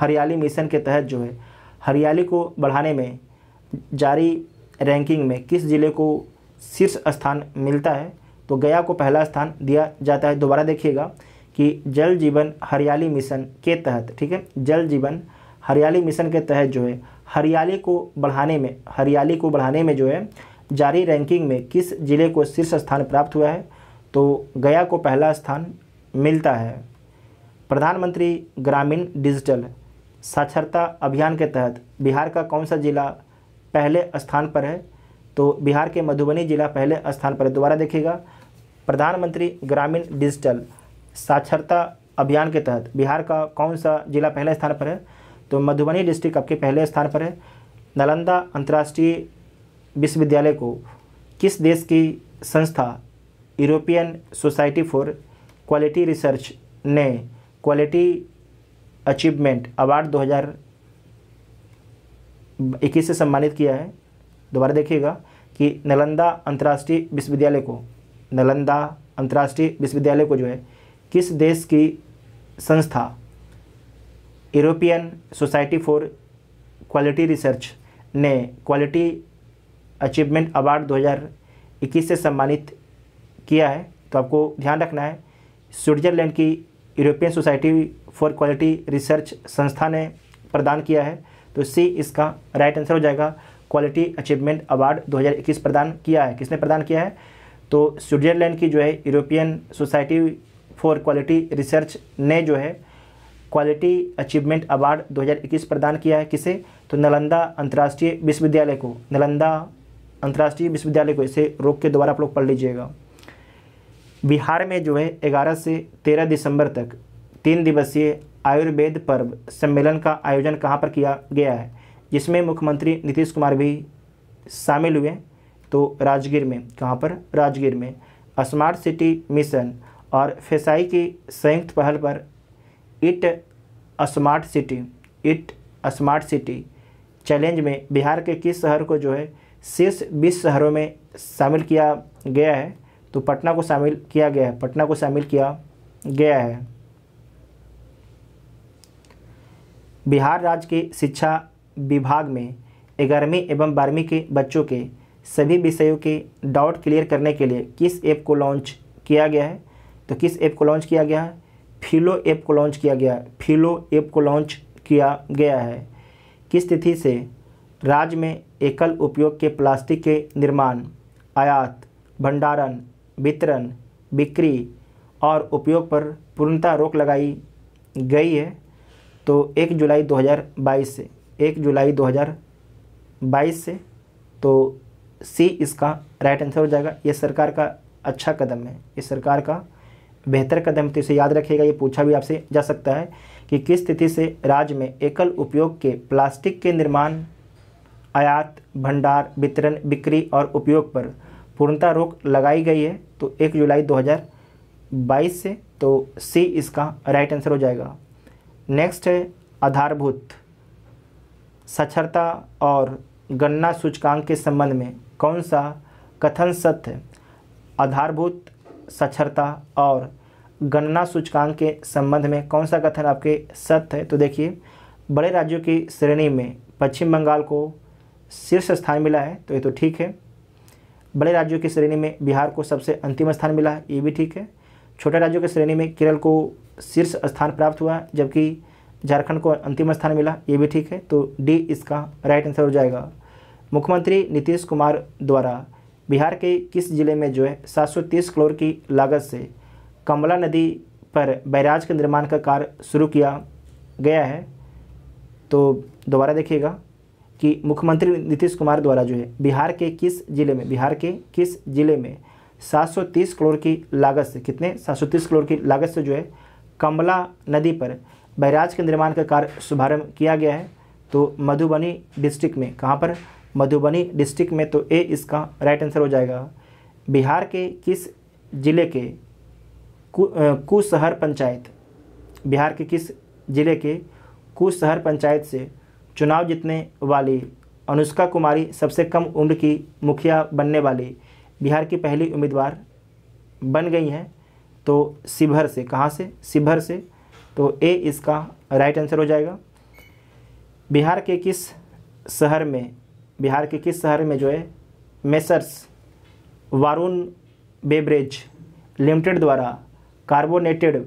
हरियाली मिशन के तहत जो है हरियाली को बढ़ाने में जारी रैंकिंग में किस ज़िले को शीर्ष स्थान मिलता है तो गया को पहला स्थान दिया जाता है दोबारा देखिएगा कि जल जीवन हरियाली मिशन के तहत ठीक है जल जीवन हरियाली मिशन के तहत जो है हरियाली को बढ़ाने में हरियाली को बढ़ाने में जो है जारी रैंकिंग में किस ज़िले को शीर्ष स्थान प्राप्त हुआ है तो गया को पहला स्थान मिलता है प्रधानमंत्री ग्रामीण डिजिटल साक्षरता अभियान के तहत बिहार का कौन सा ज़िला पहले स्थान पर है तो बिहार के मधुबनी जिला पहले स्थान पर है दोबारा देखिएगा प्रधानमंत्री ग्रामीण डिजिटल साक्षरता अभियान के तहत बिहार का कौन सा जिला पहले स्थान पर है तो मधुबनी डिस्ट्रिक्ट आपके पहले स्थान पर है नालंदा अंतर्राष्ट्रीय विश्वविद्यालय को किस देश की संस्था European society for quality research ने क्वालिटी अचीवमेंट अवार्ड इक्कीस से सम्मानित किया है दोबारा देखिएगा कि नालंदा अंतर्राष्ट्रीय विश्वविद्यालय को नालंदा अंतर्राष्ट्रीय विश्वविद्यालय को जो है किस देश की संस्था European society for quality research ने क्वालिटी अचीवमेंट अवार्ड 2021 से सम्मानित किया है तो आपको ध्यान रखना है स्विट्जरलैंड की European society for quality research संस्था ने प्रदान किया है तो सी इसका राइट आंसर हो जाएगा क्वालिटी अचीवमेंट अवार्ड 2021 प्रदान किया है किसने प्रदान किया है तो स्विट्जरलैंड की जो है European society for quality research ने जो है क्वालिटी अचीवमेंट अवार्ड 2021 प्रदान किया है किसे तो नालंदा अंतर्राष्ट्रीय विश्वविद्यालय को नालंदा अंतर्राष्ट्रीय विश्वविद्यालय को इसे रोक के द्वारा आप लोग पढ़ लीजिएगा बिहार में जो है ग्यारह से तेरह दिसंबर तक तीन दिवसीय आयुर्वेद पर्व सम्मेलन का आयोजन कहाँ पर किया गया है जिसमें मुख्यमंत्री नीतीश कुमार भी शामिल हुए तो राजगीर में कहाँ पर राजगीर में स्मार्ट सिटी मिशन और फेसाई की संयुक्त पहल पर eat smart city eat smart city challenge में बिहार के किस शहर को जो है शीर्ष बीस शहरों में शामिल किया गया है तो पटना को शामिल किया गया है पटना को शामिल किया गया है बिहार राज्य के शिक्षा विभाग में ग्यारहवीं एवं बारहवीं के बच्चों के सभी विषयों के डाउट क्लियर करने के लिए किस ऐप को लॉन्च किया गया है तो किस ऐप को लॉन्च किया गया है फिलो ऐप को लॉन्च किया गया है फिलो ऐप को लॉन्च किया गया है किस तिथि से राज्य में एकल उपयोग के प्लास्टिक के निर्माण आयात भंडारण वितरण बिक्री और उपयोग पर पूर्णतः रोक लगाई गई है तो एक जुलाई 2022 से एक जुलाई 2022 से तो सी इसका राइट आंसर हो जाएगा ये सरकार का अच्छा कदम है ये सरकार का बेहतर कदम तो इसे याद रखिएगा ये पूछा भी आपसे जा सकता है कि किस स्थिति से राज्य में एकल उपयोग के प्लास्टिक के निर्माण आयात भंडार वितरण बिक्री और उपयोग पर पूर्णता रोक लगाई गई है तो एक जुलाई 2022 से तो सी इसका राइट आंसर हो जाएगा नेक्स्ट है आधारभूत साक्षरता और गणना सूचकांक के संबंध में कौन सा कथन सत्य आधारभूत साक्षरता और गणना सूचकांक के संबंध में कौन सा कथन आपके सत्य है तो देखिए बड़े राज्यों की श्रेणी में पश्चिम बंगाल को शीर्ष स्थान मिला है तो ये तो ठीक है बड़े राज्यों की श्रेणी में बिहार को सबसे अंतिम स्थान मिला है ये भी ठीक है छोटे राज्यों की श्रेणी में केरल को शीर्ष स्थान प्राप्त हुआ जबकि झारखंड को अंतिम स्थान मिला ये भी ठीक है तो डी इसका राइट आंसर हो जाएगा मुख्यमंत्री नीतीश कुमार द्वारा बिहार के किस जिले में जो है 730 करोड़ की लागत से कमला नदी पर बैराज के निर्माण का कार्य शुरू किया गया है तो दोबारा देखिएगा कि मुख्यमंत्री नीतीश कुमार द्वारा जो है बिहार के किस जिले में बिहार के किस जिले में 730 करोड़ की लागत से कितने 730 करोड़ की लागत से जो है कमला नदी पर बैराज के निर्माण का कार्य शुभारंभ किया गया है तो मधुबनी डिस्ट्रिक्ट में कहाँ पर मधुबनी डिस्ट्रिक्ट में तो ए इसका राइट आंसर हो जाएगा बिहार के किस जिले के कुशहर पंचायत बिहार के किस जिले के कुशहर पंचायत से चुनाव जीतने वाली अनुष्का कुमारी सबसे कम उम्र की मुखिया बनने वाली बिहार की पहली उम्मीदवार बन गई हैं तो सिभर से कहाँ से सिभर से तो ए इसका राइट आंसर हो जाएगा बिहार के किस शहर में बिहार के किस शहर में जो है मेसर्स वारुण बेबरेज लिमिटेड द्वारा कार्बोनेटेड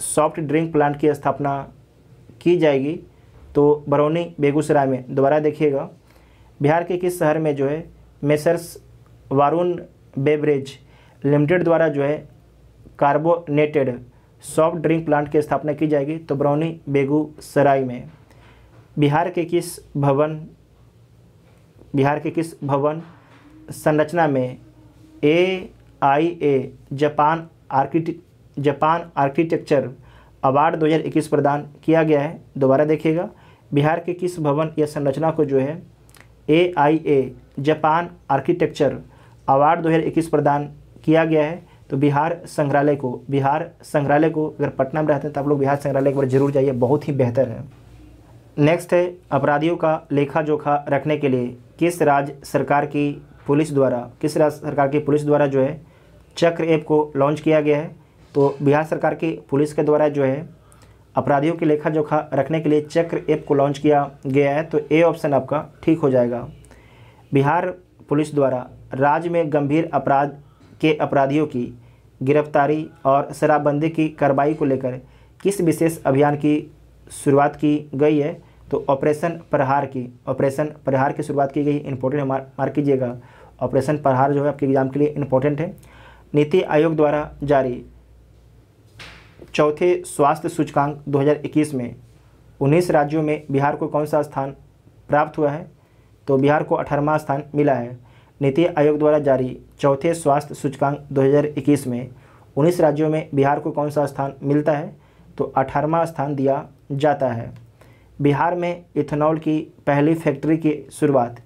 सॉफ्ट ड्रिंक प्लांट की स्थापना की जाएगी तो बरौनी बेगूसराय में दोबारा देखिएगा बिहार के किस शहर में जो है मेसर्स वारुण बेबरेज लिमिटेड द्वारा जो है कार्बोनेटेड सॉफ्ट ड्रिंक प्लांट की स्थापना की जाएगी तो ब्रौनी बेगूसराय में बिहार के किस भवन बिहार के किस भवन संरचना में ए आई ए जापान आर्किट जापान आर्किटेक्चर अवार्ड 2021 प्रदान किया गया है दोबारा देखिएगा बिहार के किस भवन या संरचना को जो है A I A Japan architecture award 2021 प्रदान किया गया है तो बिहार संग्रहालय को बिहार संग्रहालय को अगर पटना में रहते हैं तो आप लोग बिहार संग्रहालय एक बार जरूर जाइए बहुत ही बेहतर है नेक्स्ट है अपराधियों का लेखा जोखा रखने के लिए किस राज्य सरकार की पुलिस द्वारा किस राज्य सरकार की पुलिस द्वारा जो है चक्र ऐप को लॉन्च किया गया है तो बिहार सरकार की पुलिस के द्वारा जो है अपराधियों की लेखा जोखा रखने के लिए चक्र ऐप को लॉन्च किया गया है तो ए ऑप्शन आपका ठीक हो जाएगा बिहार पुलिस द्वारा राज्य में गंभीर अपराध के अपराधियों की गिरफ्तारी और शराबबंदी की कार्रवाई को लेकर किस विशेष अभियान की शुरुआत की गई है तो ऑपरेशन प्रहार की ऑपरेशन प्रहार की शुरुआत की गई इंपॉर्टेंट मार्क कीजिएगा ऑपरेशन प्रहार जो है आपके एग्जाम के लिए इम्पोर्टेंट है नीति आयोग द्वारा जारी चौथे स्वास्थ्य सूचकांक 2021 में 19 राज्यों में बिहार को कौन सा स्थान प्राप्त हुआ है तो बिहार को अठारहवा स्थान मिला है नीति आयोग द्वारा जारी चौथे स्वास्थ्य सूचकांक 2021 में 19 राज्यों में बिहार को कौन सा स्थान मिलता है तो अठारहवा स्थान दिया जाता है बिहार में इथेनॉल की पहली फैक्ट्री की शुरुआत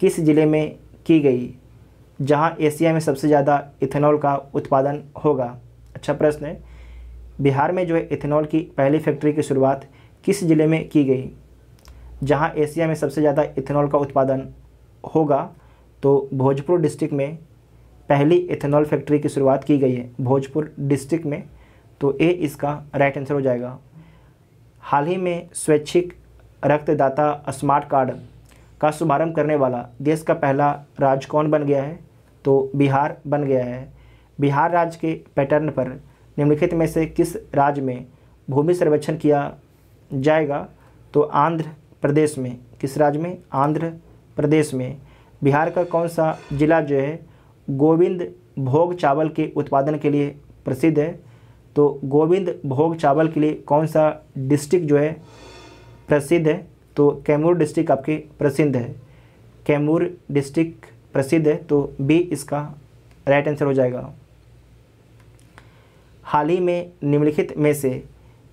किस ज़िले में की गई जहां एशिया में सबसे ज़्यादा इथेनॉल का उत्पादन होगा अच्छा प्रश्न है बिहार में जो है इथेनॉल की पहली फैक्ट्री की शुरुआत किस ज़िले में की गई जहाँ एशिया में सबसे ज़्यादा इथेनॉल का उत्पादन होगा तो भोजपुर डिस्ट्रिक्ट में पहली इथेनॉल फैक्ट्री की शुरुआत की गई है भोजपुर डिस्ट्रिक्ट में तो ए इसका राइट आंसर हो जाएगा हाल ही में स्वैच्छिक रक्तदाता स्मार्ट कार्ड का शुभारंभ करने वाला देश का पहला राज्य कौन बन गया है तो बिहार बन गया है बिहार राज्य के पैटर्न पर निम्नलिखित में से किस राज्य में भूमि सर्वेक्षण किया जाएगा तो आंध्र प्रदेश में किस राज्य में आंध्र प्रदेश में बिहार का कौन सा ज़िला जो है गोविंद भोग चावल के उत्पादन के लिए प्रसिद्ध है तो गोविंद भोग चावल के लिए कौन सा डिस्ट्रिक्ट जो है प्रसिद्ध है तो कैमूर डिस्ट्रिक्ट आपके प्रसिद्ध है कैमूर डिस्ट्रिक्ट प्रसिद्ध है तो बी इसका राइट आंसर हो जाएगा हाल ही में निम्नलिखित में से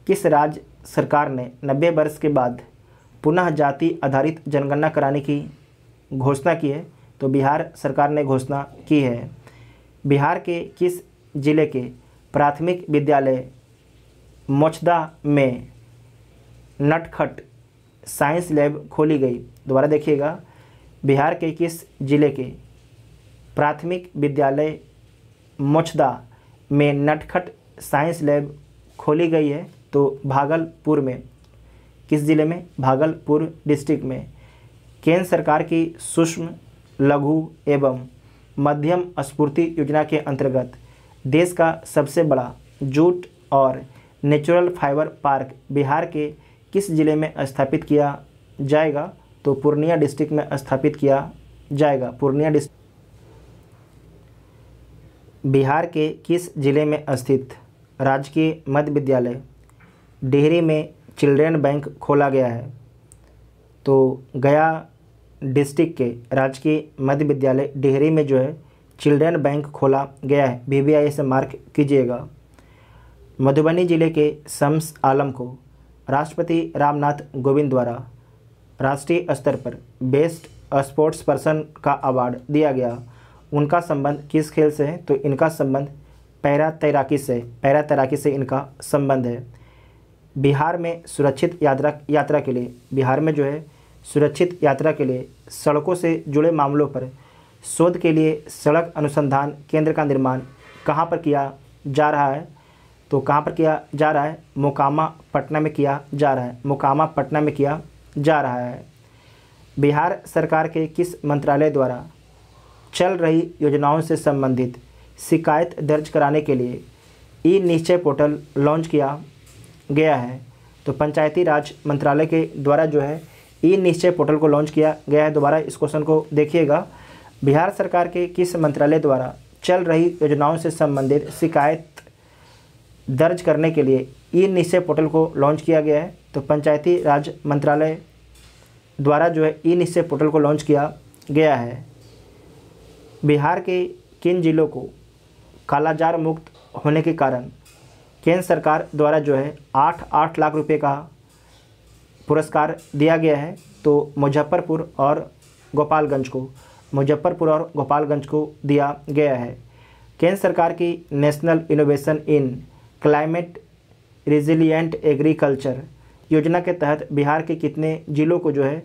किस राज्य सरकार ने नब्बे वर्ष के बाद पुनः जाति आधारित जनगणना कराने की घोषणा की है तो बिहार सरकार ने घोषणा की है बिहार के किस जिले के प्राथमिक विद्यालय मोछदा में नटखट साइंस लैब खोली गई दोबारा देखिएगा बिहार के किस जिले के प्राथमिक विद्यालय मोछदा में नटखट साइंस लैब खोली गई है तो भागलपुर में किस ज़िले में भागलपुर डिस्ट्रिक्ट में केंद्र सरकार की सूक्ष्म लघु एवं मध्यम स्फूर्ति योजना के अंतर्गत देश का सबसे बड़ा जूट और नेचुरल फाइबर पार्क बिहार के किस ज़िले में स्थापित किया जाएगा तो पूर्णिया डिस्ट्रिक्ट में स्थापित किया जाएगा पूर्णिया डिस्ट्रिक्ट बिहार के किस जिले में स्थित राजकीय मध्य विद्यालय डेहरी में चिल्ड्रेन बैंक खोला गया है तो गया डिस्ट्रिक्ट के राजकीय मध्य विद्यालय डिहरी में जो है चिल्ड्रन बैंक खोला गया है बी बी आई से मार्क कीजिएगा मधुबनी जिले के शम्स आलम को राष्ट्रपति रामनाथ कोविंद द्वारा राष्ट्रीय स्तर पर बेस्ट स्पोर्ट्स पर्सन का अवार्ड दिया गया उनका संबंध किस खेल से है तो इनका संबंध पैरा तैराकी से पैरा तैराकी से इनका संबंध है बिहार में सुरक्षित यात्रा यात्रा के लिए बिहार में जो है सुरक्षित यात्रा के लिए सड़कों से जुड़े मामलों पर शोध के लिए सड़क अनुसंधान केंद्र का निर्माण कहाँ पर किया जा रहा है तो कहाँ पर किया जा रहा है मोकामा पटना में किया जा रहा है मोकामा पटना में किया जा रहा है बिहार सरकार के किस मंत्रालय द्वारा चल रही योजनाओं से संबंधित शिकायत दर्ज कराने के लिए ई निश्चय पोर्टल लॉन्च किया गया है तो पंचायती राज मंत्रालय के द्वारा जो है ई निश्चय पोर्टल को लॉन्च किया गया है दोबारा इस क्वेश्चन को देखिएगा बिहार सरकार के किस मंत्रालय द्वारा चल रही योजनाओं से संबंधित शिकायत दर्ज करने के लिए ई निश्चय पोर्टल को लॉन्च किया गया है तो पंचायती राज मंत्रालय द्वारा जो है ई निश्चय पोर्टल को लॉन्च किया गया है बिहार के किन जिलों को कालाजार मुक्त होने के कारण केंद्र सरकार द्वारा जो है आठ आठ लाख रुपए का पुरस्कार दिया गया है तो मुजफ्फरपुर और गोपालगंज को मुजफ्फरपुर और गोपालगंज को दिया गया है केंद्र सरकार की national innovation in climate resilient agriculture योजना के तहत बिहार के कितने जिलों को जो है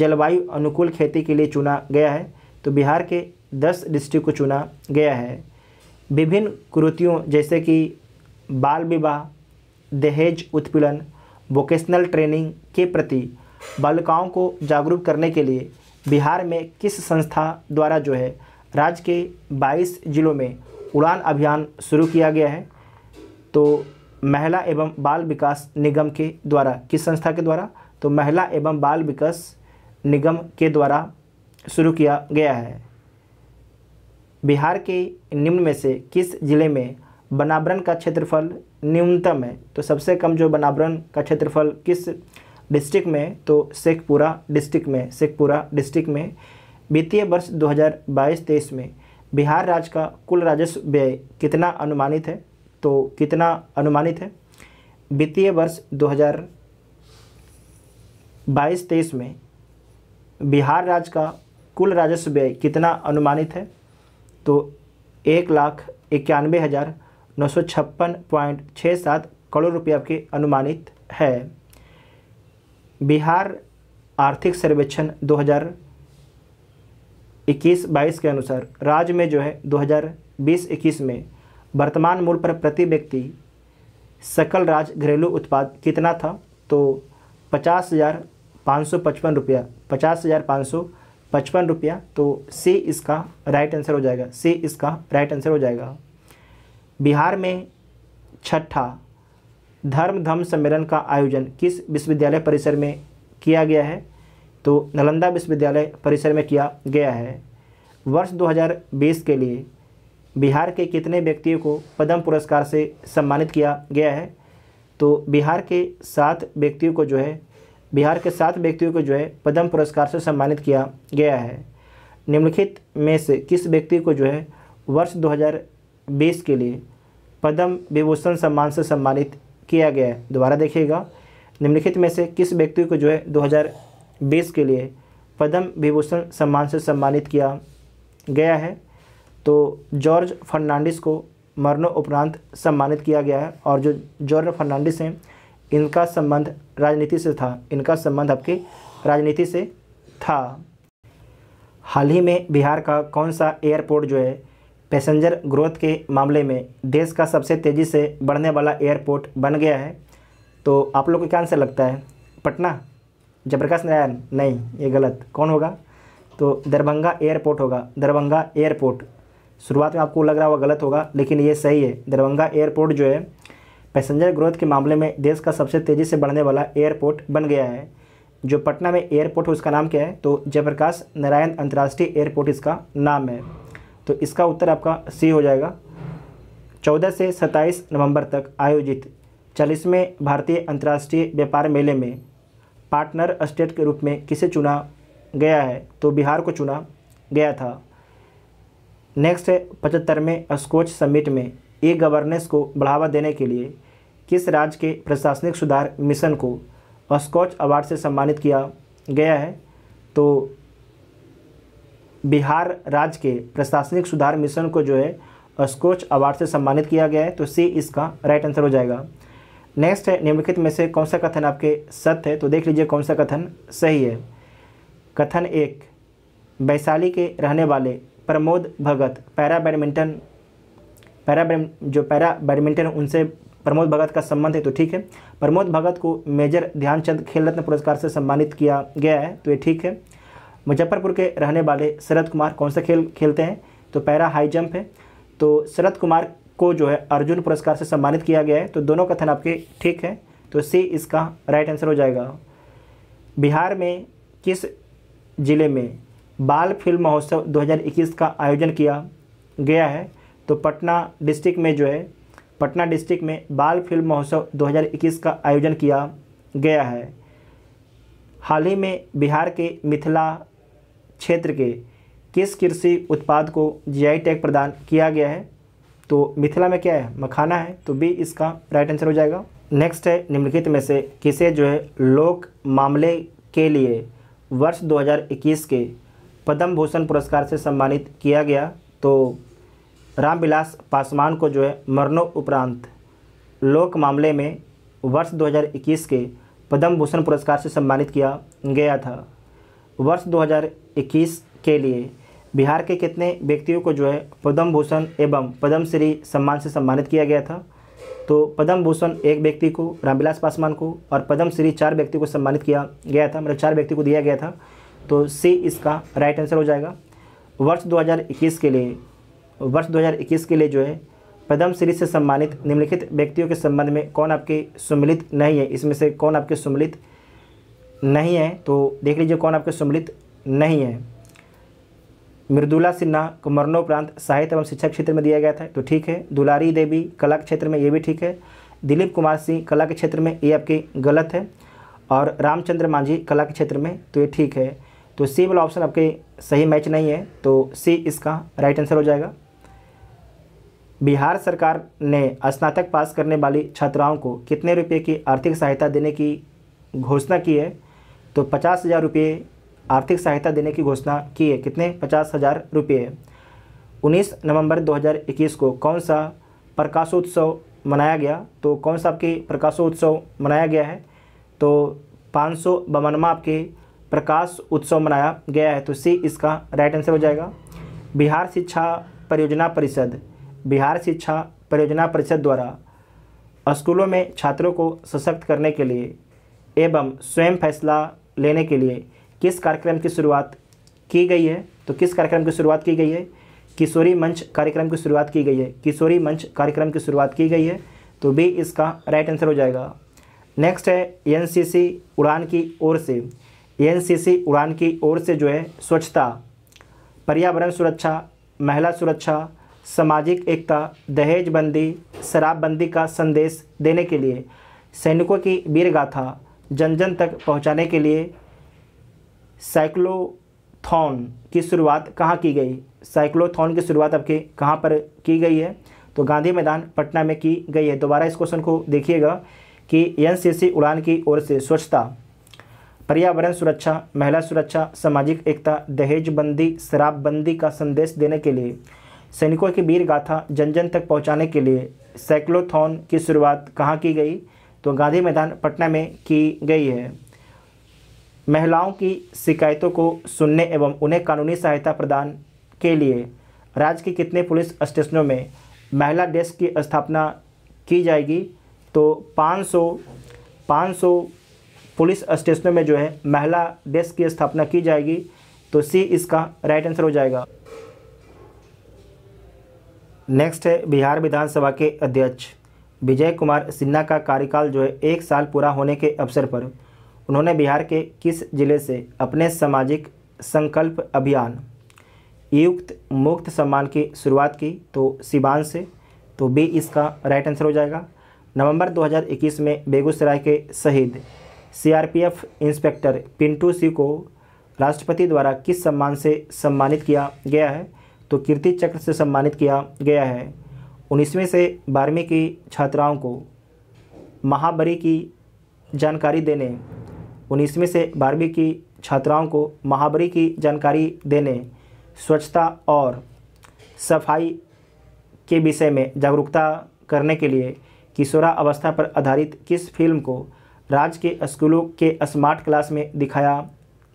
जलवायु अनुकूल खेती के लिए चुना गया है तो बिहार के दस डिस्ट्रिक्ट को चुना गया है विभिन्न कृतियों जैसे कि बाल विवाह दहेज उत्पीड़न वोकेशनल ट्रेनिंग के प्रति बालिकाओं को जागरूक करने के लिए बिहार में किस संस्था द्वारा जो है राज्य के 22 जिलों में उड़ान अभियान शुरू किया गया है तो महिला एवं बाल विकास निगम के द्वारा किस संस्था के द्वारा तो महिला एवं बाल विकास निगम के द्वारा शुरू किया गया है बिहार के निम्न में से किस जिले में बनावरण का क्षेत्रफल न्यूनतम है तो सबसे कम जो बनावरण का क्षेत्रफल किस डिस्ट्रिक्ट में तो शेखपुरा डिस्ट्रिक्ट में शेखपुरा डिस्ट्रिक्ट में वित्तीय वर्ष 2022-23 में बिहार राज्य का कुल राजस्व व्यय कितना अनुमानित है तो कितना अनुमानित है वित्तीय वर्ष 2022-23 में बिहार राज्य का कुल राजस्व व्यय कितना अनुमानित है तो एक लाख इक्यानवे हज़ार नौ सौ छप्पन पॉइंट छः सात करोड़ रुपये की अनुमानित है बिहार आर्थिक सर्वेक्षण 2021-22 के अनुसार राज्य में जो है 2020-21 में वर्तमान मूल्य पर प्रति व्यक्ति सकल राज्य घरेलू उत्पाद कितना था तो पचास हज़ार पाँच सौ पचपन रुपया पचास हज़ार पाँच सौ पचपन रुपया तो सी इसका राइट आंसर हो जाएगा सी इसका राइट आंसर हो जाएगा बिहार में छठा धर्म धम सम्मेलन का आयोजन किस विश्वविद्यालय परिसर में किया गया है तो नालंदा विश्वविद्यालय परिसर में किया गया है वर्ष 2020 के लिए बिहार के कितने व्यक्तियों को पद्म पुरस्कार से सम्मानित किया गया है तो बिहार के सात व्यक्तियों को जो है बिहार के सात व्यक्तियों को जो है पद्म पुरस्कार से सम्मानित किया गया है निम्नलिखित में से किस व्यक्ति को जो है वर्ष बीस के लिए पद्म विभूषण सम्मान से सम्मानित किया गया है दोबारा देखिएगा निम्नलिखित में से किस व्यक्ति को जो है 2020 के लिए पद्म विभूषण सम्मान से सम्मानित किया गया है तो जॉर्ज फर्नांडिस को उपरांत सम्मानित किया गया है और जो जॉर्ज फर्नांडिस हैं इनका संबंध राजनीति से था इनका संबंध आपके राजनीति से था हाल ही में बिहार का कौन सा एयरपोर्ट जो है पैसेंजर ग्रोथ के मामले में देश का सबसे तेज़ी से बढ़ने वाला एयरपोर्ट बन गया है तो आप लोग को क्या आंसर लगता है पटना जयप्रकाश नारायण नहीं ये गलत कौन होगा तो दरभंगा एयरपोर्ट होगा दरभंगा एयरपोर्ट शुरुआत में आपको लग रहा होगा गलत होगा लेकिन ये सही है दरभंगा एयरपोर्ट जो है पैसेंजर ग्रोथ के मामले में देश का सबसे तेज़ी से बढ़ने वाला एयरपोर्ट बन गया है जो पटना में एयरपोर्ट है उसका नाम क्या है तो जयप्रकाश नारायण अंतर्राष्ट्रीय एयरपोर्ट इसका नाम है तो इसका उत्तर आपका सी हो जाएगा चौदह से सत्ताईस नवंबर तक आयोजित चालीसवें भारतीय अंतर्राष्ट्रीय व्यापार मेले में पार्टनर स्टेट के रूप में किसे चुना गया है तो बिहार को चुना गया था नेक्स्ट है पचहत्तरवें स्कोच समिट में ई गवर्नेंस को बढ़ावा देने के लिए किस राज्य के प्रशासनिक सुधार मिशन को स्कॉच अवार्ड से सम्मानित किया गया है तो बिहार राज्य के प्रशासनिक सुधार मिशन को जो है स्कोच अवार्ड से सम्मानित किया गया है तो सी इसका राइट आंसर हो जाएगा नेक्स्ट है निम्नलिखित में से कौन सा कथन आपके सत्य है तो देख लीजिए कौन सा कथन सही है कथन एक वैशाली के रहने वाले Pramod Bhagat para badminton para जो पैरा बैडमिंटन उनसे प्रमोद भगत का संबंध है तो ठीक है प्रमोद भगत को मेजर ध्यानचंद खेल रत्न पुरस्कार से सम्मानित किया गया है तो ये ठीक है मुजफ्फरपुर के रहने वाले शरद कुमार कौन सा खेल खेलते हैं तो पैरा हाई जंप है तो शरद कुमार को जो है अर्जुन पुरस्कार से सम्मानित किया गया है तो दोनों कथन आपके ठीक है तो सी इसका राइट आंसर हो जाएगा बिहार में किस ज़िले में बाल फिल्म महोत्सव 2021 का आयोजन किया गया है तो पटना डिस्ट्रिक्ट में जो है पटना डिस्ट्रिक्ट में बाल फिल्म महोत्सव 2021 का आयोजन किया गया है हाल ही में बिहार के मिथिला क्षेत्र के किस कृषि उत्पाद को जीआई टैग प्रदान किया गया है तो मिथिला में क्या है मखाना है तो बी इसका राइट आंसर हो जाएगा नेक्स्ट है निम्नलिखित में से किसे जो है लोक मामले के लिए वर्ष 2021 के पद्म भूषण पुरस्कार से सम्मानित किया गया तो रामविलास पासवान को जो है मरणोपरांत लोक मामले में वर्ष 2021 के पद्म भूषण पुरस्कार से सम्मानित किया गया था वर्ष 2021 के लिए बिहार के कितने व्यक्तियों को जो है पद्म भूषण एवं पद्म श्री सम्मान से सम्मानित किया गया था तो पद्म भूषण एक व्यक्ति को रामविलास पासवान को और पद्म श्री चार व्यक्ति को सम्मानित किया गया था मतलब चार व्यक्ति को दिया गया था तो सी इसका राइट आंसर हो जाएगा वर्ष 2021 के लिए वर्ष 2021 के लिए जो है पद्म श्री से सम्मानित निम्नलिखित व्यक्तियों के संबंध में कौन आपके सम्मिलित नहीं है इसमें से कौन आपके सम्मिलित नहीं है तो देख लीजिए कौन आपके सम्मिलित नहीं है मृदुला सिन्हा को मरणोपरांत साहित्य एवं शिक्षा क्षेत्र में दिया गया था तो ठीक है दुलारी देवी कला के क्षेत्र में ये भी ठीक है दिलीप कुमार सिंह कला के क्षेत्र में ये आपके गलत है और रामचंद्र मांझी कला के क्षेत्र में तो ये ठीक है तो सी वाला ऑप्शन आपके सही मैच नहीं है तो सी इसका राइट आंसर हो जाएगा बिहार सरकार ने स्नातक पास करने वाली छात्राओं को कितने रुपये की आर्थिक सहायता देने की घोषणा की है तो पचास हज़ार रुपये आर्थिक सहायता देने की घोषणा की है कितने पचास हज़ार रुपये उन्नीस नवंबर 2021 को कौन सा प्रकाशोत्सव मनाया गया तो कौन सा आपके प्रकाशोत्सव मनाया गया है तो पाँच सौ बवनवा आपके प्रकाश उत्सव मनाया गया है तो सी इसका राइट आंसर हो जाएगा बिहार शिक्षा परियोजना परिषद बिहार शिक्षा परियोजना परिषद द्वारा स्कूलों में छात्रों को सशक्त करने के लिए एवं स्वयं फैसला लेने के लिए किस कार्यक्रम की शुरुआत की गई है तो किस कार्यक्रम की शुरुआत की गई है किशोरी मंच कार्यक्रम की शुरुआत की गई है किशोरी मंच कार्यक्रम की शुरुआत की गई है तो बी इसका राइट आंसर हो जाएगा नेक्स्ट है एनसीसी उड़ान की ओर से एनसीसी उड़ान की ओर से जो है स्वच्छता पर्यावरण सुरक्षा महिला सुरक्षा सामाजिक एकता दहेजबंदी शराबबंदी का संदेश देने के लिए सैनिकों की वीर गाथा जन जन तक पहुंचाने के लिए साइक्लोथॉन की शुरुआत कहाँ की गई साइक्लोथॉन की शुरुआत आपके कहाँ पर की गई है तो गांधी मैदान पटना में की गई है दोबारा इस क्वेश्चन को देखिएगा कि एन उड़ान की ओर से स्वच्छता पर्यावरण सुरक्षा महिला सुरक्षा सामाजिक एकता दहेज बंदी शराबबंदी का संदेश देने के लिए सैनिकों की वीर गाथा जन जन तक पहुंचाने के लिए साइक्लोथॉन की शुरुआत कहाँ की गई तो गांधी मैदान पटना में की गई है महिलाओं की शिकायतों को सुनने एवं उन्हें कानूनी सहायता प्रदान के लिए राज्य के कितने पुलिस स्टेशनों में महिला डेस्क की स्थापना की जाएगी तो 500 500 पुलिस स्टेशनों में जो है महिला डेस्क की स्थापना की जाएगी तो सी इसका राइट आंसर हो जाएगा नेक्स्ट है बिहार विधानसभा के अध्यक्ष विजय कुमार सिन्हा का कार्यकाल जो है एक साल पूरा होने के अवसर पर उन्होंने बिहार के किस जिले से अपने सामाजिक संकल्प अभियान युक्त मुक्त सम्मान की शुरुआत की तो सिवान से तो बी इसका राइट आंसर हो जाएगा नवंबर 2021 में बेगूसराय के शहीद सीआरपीएफ इंस्पेक्टर पिंटू सिंह को राष्ट्रपति द्वारा किस सम्मान से सम्मानित किया गया है तो कीर्ति चक्र से सम्मानित किया गया है उन्नीसवीं से बारहवीं की छात्राओं को महाबरी की जानकारी देने उन्नीसवीं से बारहवीं की छात्राओं को महाबरी की जानकारी देने स्वच्छता और सफाई के विषय में जागरूकता करने के लिए किशोरा अवस्था पर आधारित किस फिल्म को राज्य के स्कूलों के स्मार्ट क्लास में दिखाया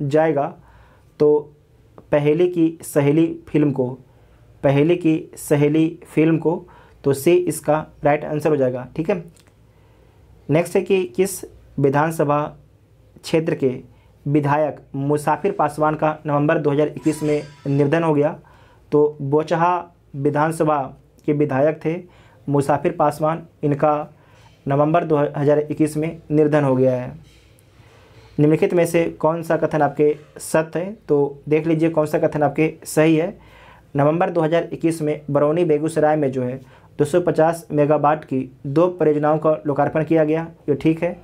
जाएगा तो पहले की सहेली फिल्म को पहले की सहेली फिल्म को तो से इसका राइट आंसर हो जाएगा ठीक है नेक्स्ट है कि किस विधानसभा क्षेत्र के विधायक मुसाफिर पासवान का नवंबर 2021 में निर्धन हो गया तो बोचहा विधानसभा के विधायक थे मुसाफिर पासवान इनका नवंबर 2021 में निर्धन हो गया है निम्नलिखित में से कौन सा कथन आपके सत्य है तो देख लीजिए कौन सा कथन आपके सही है नवंबर 2021 में बरौनी बेगूसराय में जो है 250 मेगावाट की दो परियोजनाओं का लोकार्पण किया गया जो ठीक है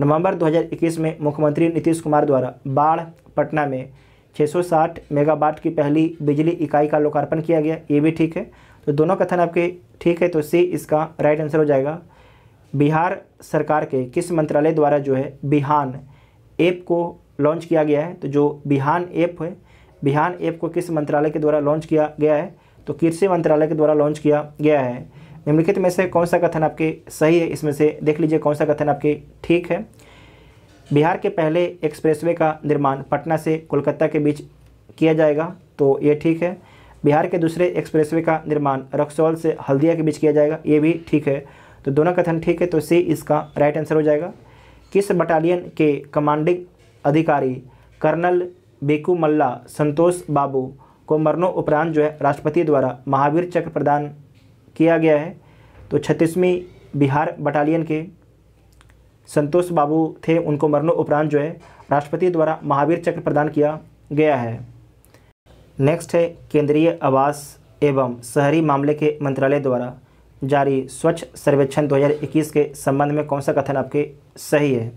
नवंबर 2021 में मुख्यमंत्री नीतीश कुमार द्वारा बाढ़ पटना में 660 मेगावाट की पहली बिजली इकाई का लोकार्पण किया गया ये भी ठीक है तो दोनों कथन आपके ठीक है तो सी इसका राइट आंसर हो जाएगा बिहार सरकार के किस मंत्रालय द्वारा जो है बिहान ऐप को लॉन्च किया गया है तो जो बिहान ऐप है बिहान ऐप को किस मंत्रालय के द्वारा लॉन्च किया गया है तो कृषि मंत्रालय के द्वारा लॉन्च किया गया है निम्नलिखित में से कौन सा कथन आपके सही है इसमें से देख लीजिए कौन सा कथन आपके ठीक है बिहार के पहले एक्सप्रेसवे का निर्माण पटना से कोलकाता के बीच किया जाएगा तो ये ठीक है बिहार के दूसरे एक्सप्रेसवे का निर्माण रक्सौल से हल्दिया के बीच किया जाएगा ये भी ठीक है तो दोनों कथन ठीक है तो सी इसका राइट आंसर हो जाएगा किस बटालियन के कमांडिंग अधिकारी कर्नल बेकू मल्ला संतोष बाबू को मरणोपरांत जो है राष्ट्रपति द्वारा महावीर चक्र प्रदान किया गया है तो छत्तीसवीं बिहार बटालियन के संतोष बाबू थे उनको मरणोपरांत जो है राष्ट्रपति द्वारा महावीर चक्र प्रदान किया गया है नेक्स्ट है केंद्रीय आवास एवं शहरी मामले के मंत्रालय द्वारा जारी स्वच्छ सर्वेक्षण 2021 के संबंध में कौन सा कथन आपके सही है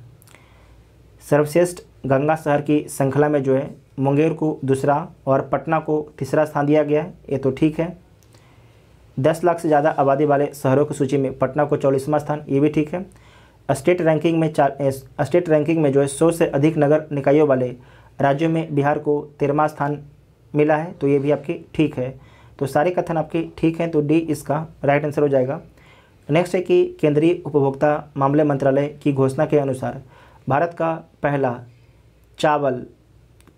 सर्वश्रेष्ठ गंगा शहर की श्रृंखला में जो है मुंगेर को दूसरा और पटना को तीसरा स्थान दिया गया है ये तो ठीक है दस लाख से ज़्यादा आबादी वाले शहरों की सूची में पटना को चौलीसवां स्थान ये भी ठीक है स्टेट रैंकिंग में चार स्टेट रैंकिंग में जो है सौ से अधिक नगर निकायों वाले राज्यों में बिहार को तेरहवा स्थान मिला है तो ये भी आपकी ठीक है तो सारे कथन आपके ठीक हैं तो डी इसका राइट आंसर हो जाएगा नेक्स्ट है कि केंद्रीय उपभोक्ता मामले मंत्रालय की घोषणा के अनुसार भारत का पहला चावल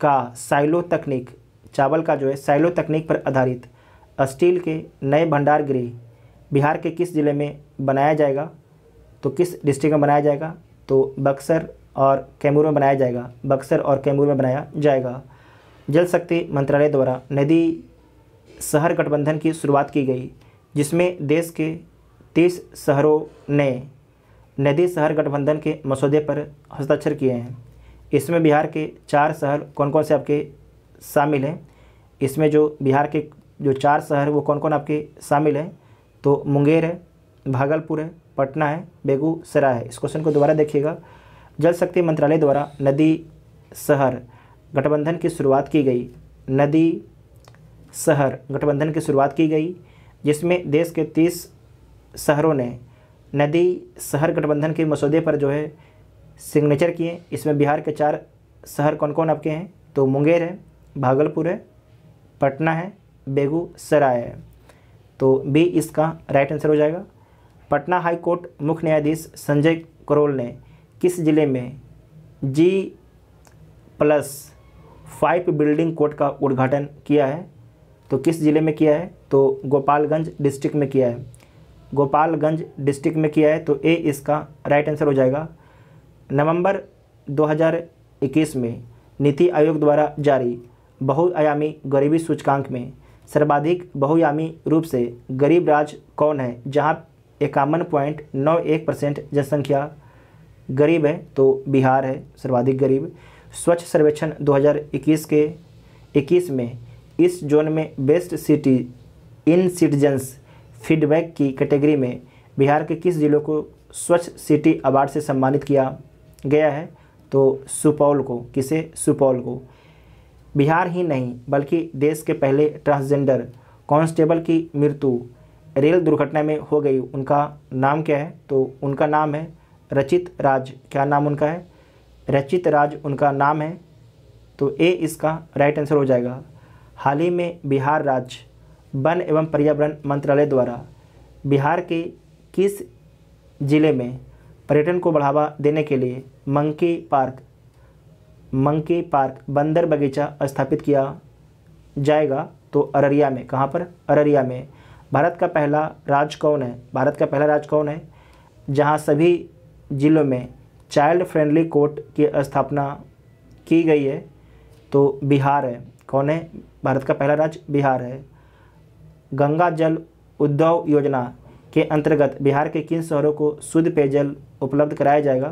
का साइलो तकनीक चावल का जो है साइलो तकनीक पर आधारित स्टील के नए भंडार गृह बिहार के किस ज़िले में बनाया जाएगा तो किस डिस्ट्रिक्ट में बनाया जाएगा तो बक्सर और कैमूर में बनाया जाएगा बक्सर और कैमूर में बनाया जाएगा जल शक्ति मंत्रालय द्वारा नदी शहर गठबंधन की शुरुआत की गई जिसमें देश के तीस शहरों ने नदी शहर गठबंधन के मसौदे पर हस्ताक्षर किए हैं इसमें बिहार के चार शहर कौन कौन से आपके शामिल हैं इसमें जो बिहार के जो चार शहर वो कौन कौन आपके शामिल हैं तो मुंगेर है भागलपुर है पटना है बेगूसराय है इस क्वेश्चन को दोबारा देखिएगा जल शक्ति मंत्रालय द्वारा नदी शहर गठबंधन की शुरुआत की गई नदी शहर गठबंधन की शुरुआत की गई जिसमें देश के तीस शहरों ने नदी शहर गठबंधन के मसौदे पर जो है सिग्नेचर किए इसमें बिहार के चार शहर कौन कौन आपके हैं तो मुंगेर है भागलपुर है पटना है बेगूसराय है तो बी इसका राइट आंसर हो जाएगा पटना हाई कोर्ट मुख्य न्यायाधीश संजय करोल ने किस जिले में G plus five building court का उद्घाटन किया है तो किस ज़िले में किया है तो गोपालगंज डिस्ट्रिक्ट में किया है गोपालगंज डिस्ट्रिक्ट में किया है तो ए इसका राइट आंसर हो जाएगा नवंबर 2021 में नीति आयोग द्वारा जारी बहुआयामी गरीबी सूचकांक में सर्वाधिक बहुआयामी रूप से गरीब राज्य कौन है जहां इक्यावन पॉइंट नौ एक परसेंट जनसंख्या गरीब है तो बिहार है सर्वाधिक गरीब स्वच्छ सर्वेक्षण 2021 के 21 में इस जोन में best city in citizens feedback की कैटेगरी में बिहार के किस ज़िलों को स्वच्छ सिटी अवार्ड से सम्मानित किया गया है तो सुपौल को किसे सुपौल को बिहार ही नहीं बल्कि देश के पहले ट्रांसजेंडर कांस्टेबल की मृत्यु रेल दुर्घटना में हो गई उनका नाम क्या है तो उनका नाम है रचित राज क्या नाम उनका है रचित राज उनका नाम है तो ए इसका राइट आंसर हो जाएगा हाल ही में बिहार राज्य वन एवं पर्यावरण मंत्रालय द्वारा बिहार के किस ज़िले में पर्यटन को बढ़ावा देने के लिए मंकी पार्क मंकी पार्क बंदर बगीचा स्थापित किया जाएगा तो अररिया में कहाँ पर अररिया में भारत का पहला राज्य कौन है भारत का पहला राज्य कौन है जहाँ सभी जिलों में चाइल्ड फ्रेंडली कोर्ट की स्थापना की गई है तो बिहार है कौन है भारत का पहला राज्य बिहार है गंगा जल उद्योग योजना के अंतर्गत बिहार के किन शहरों को शुद्ध पेयजल उपलब्ध कराया जाएगा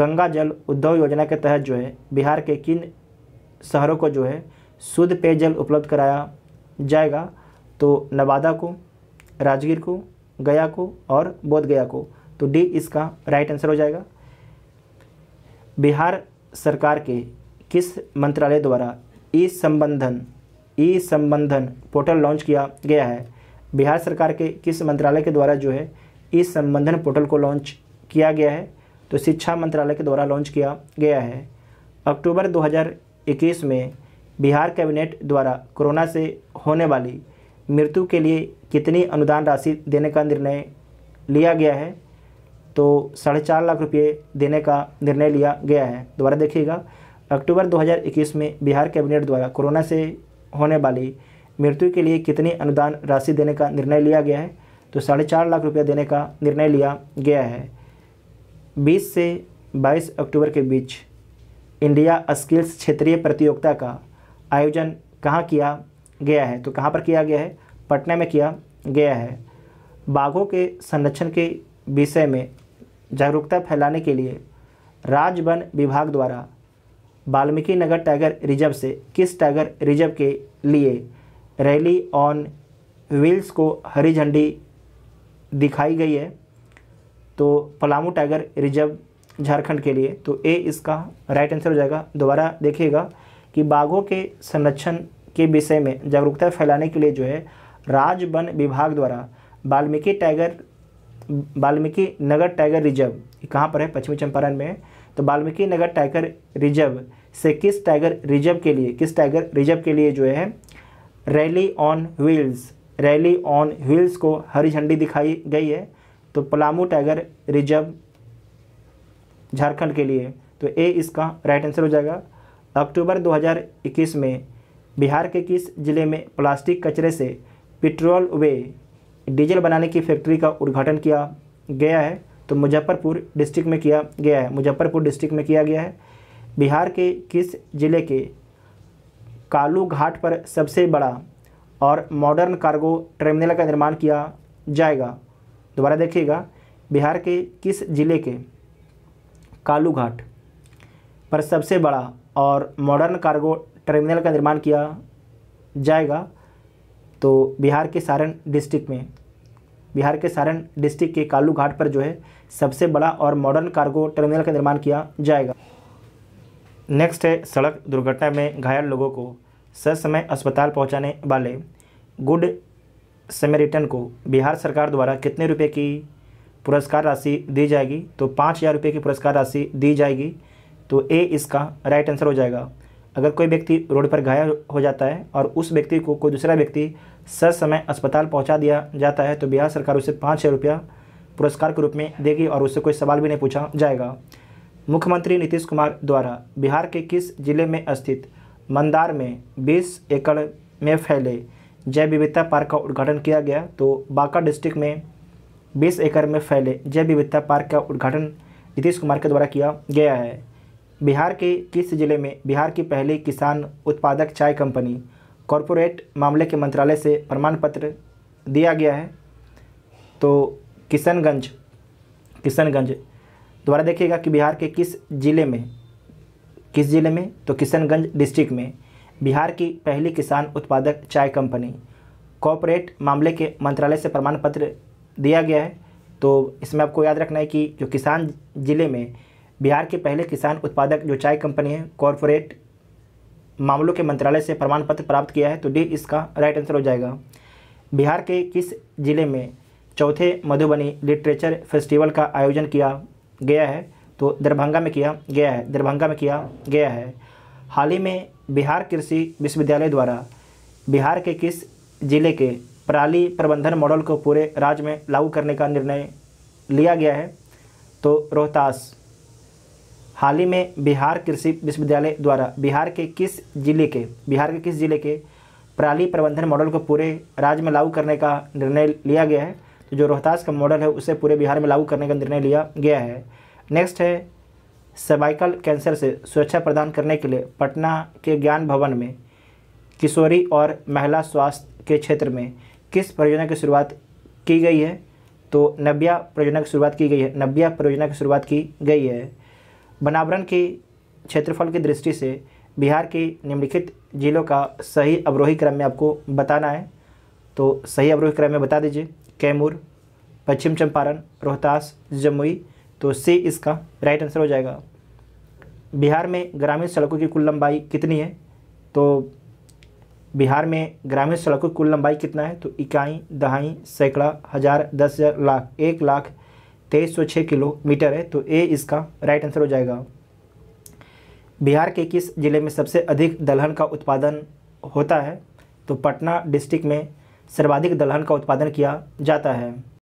गंगा जल उद्योग योजना के तहत जो है बिहार के किन शहरों को जो है शुद्ध पेयजल उपलब्ध कराया जाएगा तो नवादा को राजगीर को गया को और बोध गया को तो डी इसका राइट आंसर हो जाएगा बिहार सरकार के किस मंत्रालय द्वारा ई संबंधन ई संबंधन पोर्टल लॉन्च किया गया है बिहार सरकार के किस मंत्रालय के द्वारा जो है इस संबंधन पोर्टल को लॉन्च किया गया है तो शिक्षा मंत्रालय के द्वारा लॉन्च किया गया है अक्टूबर 2021 में बिहार कैबिनेट द्वारा कोरोना से होने वाली मृत्यु के लिए कितनी अनुदान राशि देने का निर्णय लिया गया है तो साढ़े चार लाख रुपये देने का निर्णय लिया गया है दोबारा देखिएगा अक्टूबर 2021 में बिहार कैबिनेट द्वारा कोरोना से होने वाली मृत्यु के लिए कितनी अनुदान राशि देने का निर्णय लिया गया है तो साढ़े चार लाख रुपया देने का निर्णय लिया गया है बीस से बाईस अक्टूबर के बीच इंडिया स्किल्स क्षेत्रीय प्रतियोगिता का आयोजन कहाँ किया गया है तो कहाँ पर किया गया है पटना में किया गया है बाघों के संरक्षण के विषय में जागरूकता फैलाने के लिए राज्य वन विभाग द्वारा वाल्मीकि नगर टाइगर रिजर्व से किस टाइगर रिजर्व के लिए रैली ऑन व्हील्स को हरी झंडी दिखाई गई है तो पलामू टाइगर रिजर्व झारखंड के लिए तो ए इसका राइट आंसर हो जाएगा दोबारा देखिएगा कि बाघों के संरक्षण के विषय में जागरूकता फैलाने के लिए जो है राज्य वन विभाग द्वारा Valmiki tiger Valmiki Nagar tiger reserve कहाँ पर है पश्चिमी चंपारण में तो वाल्मीकि नगर टाइगर रिजर्व से किस टाइगर रिजर्व के लिए किस टाइगर रिजर्व के लिए जो है rally on wheels rally on wheels को हरी झंडी दिखाई गई है तो पलामू टाइगर रिजर्व झारखंड के लिए तो ए इसका राइट आंसर हो जाएगा अक्टूबर 2021 में बिहार के किस जिले में प्लास्टिक कचरे से पेट्रोल वे डीजल बनाने की फैक्ट्री का उद्घाटन किया गया है तो मुजफ्फरपुर डिस्ट्रिक्ट में किया गया है मुजफ्फरपुर डिस्ट्रिक्ट में किया गया है बिहार के किस जिले के कालू घाट पर सबसे बड़ा और मॉडर्न कार्गो टर्मिनल का निर्माण किया जाएगा दोबारा देखिएगा बिहार के किस जिले के कालू घाट पर सबसे बड़ा और मॉडर्न कार्गो टर्मिनल का निर्माण किया जाएगा तो बिहार के सारण डिस्ट्रिक्ट में बिहार के सारण डिस्ट्रिक्ट के कालू घाट पर जो है सबसे बड़ा और मॉडर्न कार्गो टर्मिनल का निर्माण किया जाएगा नेक्स्ट है सड़क दुर्घटना में घायल लोगों को ससमय अस्पताल पहुंचाने वाले गुड समेरिटन को बिहार सरकार द्वारा कितने रुपए की पुरस्कार राशि दी जाएगी तो पाँच हज़ार रुपये की पुरस्कार राशि दी जाएगी तो ए इसका राइट आंसर हो जाएगा अगर कोई व्यक्ति रोड पर घायल हो जाता है और उस व्यक्ति को कोई दूसरा व्यक्ति ससमय अस्पताल पहुँचा दिया जाता है तो बिहार सरकार उसे पाँच हज़ार रुपया पुरस्कार के रूप में देगी और उससे कोई सवाल भी नहीं पूछा जाएगा मुख्यमंत्री नीतीश कुमार द्वारा बिहार के किस जिले में स्थित मंदार में 20 एकड़ में फैले जैव विविधता पार्क का उद्घाटन किया गया तो बांका डिस्ट्रिक्ट में 20 एकड़ में फैले जैव विविधता पार्क का उद्घाटन नीतीश कुमार के द्वारा किया गया है बिहार के किस जिले में बिहार की पहली किसान उत्पादक चाय कंपनी कॉरपोरेट मामले के मंत्रालय से प्रमाण पत्र दिया गया है तो किशनगंज किशनगंज दोबारा देखिएगा कि बिहार के किस ज़िले में किस ज़िले में तो किशनगंज डिस्ट्रिक्ट में बिहार की पहली किसान उत्पादक चाय कंपनी कॉरपोरेट मामले के मंत्रालय से प्रमाण पत्र दिया गया है तो इसमें आपको याद रखना है कि जो किसान ज़िले में बिहार के पहले किसान उत्पादक जो चाय कंपनी है कॉरपोरेट मामलों के मंत्रालय से प्रमाण पत्र प्राप्त किया है तो डी इसका राइट आंसर हो जाएगा बिहार के किस ज़िले में चौथे मधुबनी लिटरेचर फेस्टिवल का आयोजन किया गया है तो दरभंगा में किया गया है दरभंगा में किया गया है हाल ही में बिहार कृषि विश्वविद्यालय द्वारा बिहार के किस जिले के पराली प्रबंधन मॉडल को पूरे राज्य में लागू करने का निर्णय लिया गया है तो रोहतास हाल ही में बिहार कृषि विश्वविद्यालय द्वारा बिहार के किस जिले के बिहार के किस जिले के पराली प्रबंधन मॉडल को पूरे राज्य में लागू करने का निर्णय लिया गया है तो जो रोहतास का मॉडल है उसे पूरे बिहार में लागू करने का निर्णय लिया गया है नेक्स्ट है सर्वाइकल कैंसर से सुरक्षा प्रदान करने के लिए पटना के ज्ञान भवन में किशोरी और महिला स्वास्थ्य के क्षेत्र में किस परियोजना की शुरुआत की गई है तो नब्या परियोजना की शुरुआत की गई है नब्या परियोजना की शुरुआत की गई है बनावरण की क्षेत्रफल की दृष्टि से बिहार के निम्नलिखित जिलों का सही अवरोही क्रम में आपको बताना है तो सही अवरोही क्रम में बता दीजिए कैमूर पश्चिम चंपारण रोहतास जमुई तो सी इसका राइट आंसर हो जाएगा बिहार में ग्रामीण सड़कों की कुल लंबाई कितनी है तो बिहार में ग्रामीण सड़कों की कुल लंबाई कितना है तो इकाई दहाई सैकड़ा हज़ार दस हज़ार लाख एक लाख तेईस सौ छः किलोमीटर है तो ए इसका राइट आंसर हो जाएगा बिहार के किस ज़िले में सबसे अधिक दलहन का उत्पादन होता है तो पटना डिस्ट्रिक्ट में सर्वाधिक दलहन का उत्पादन किया जाता है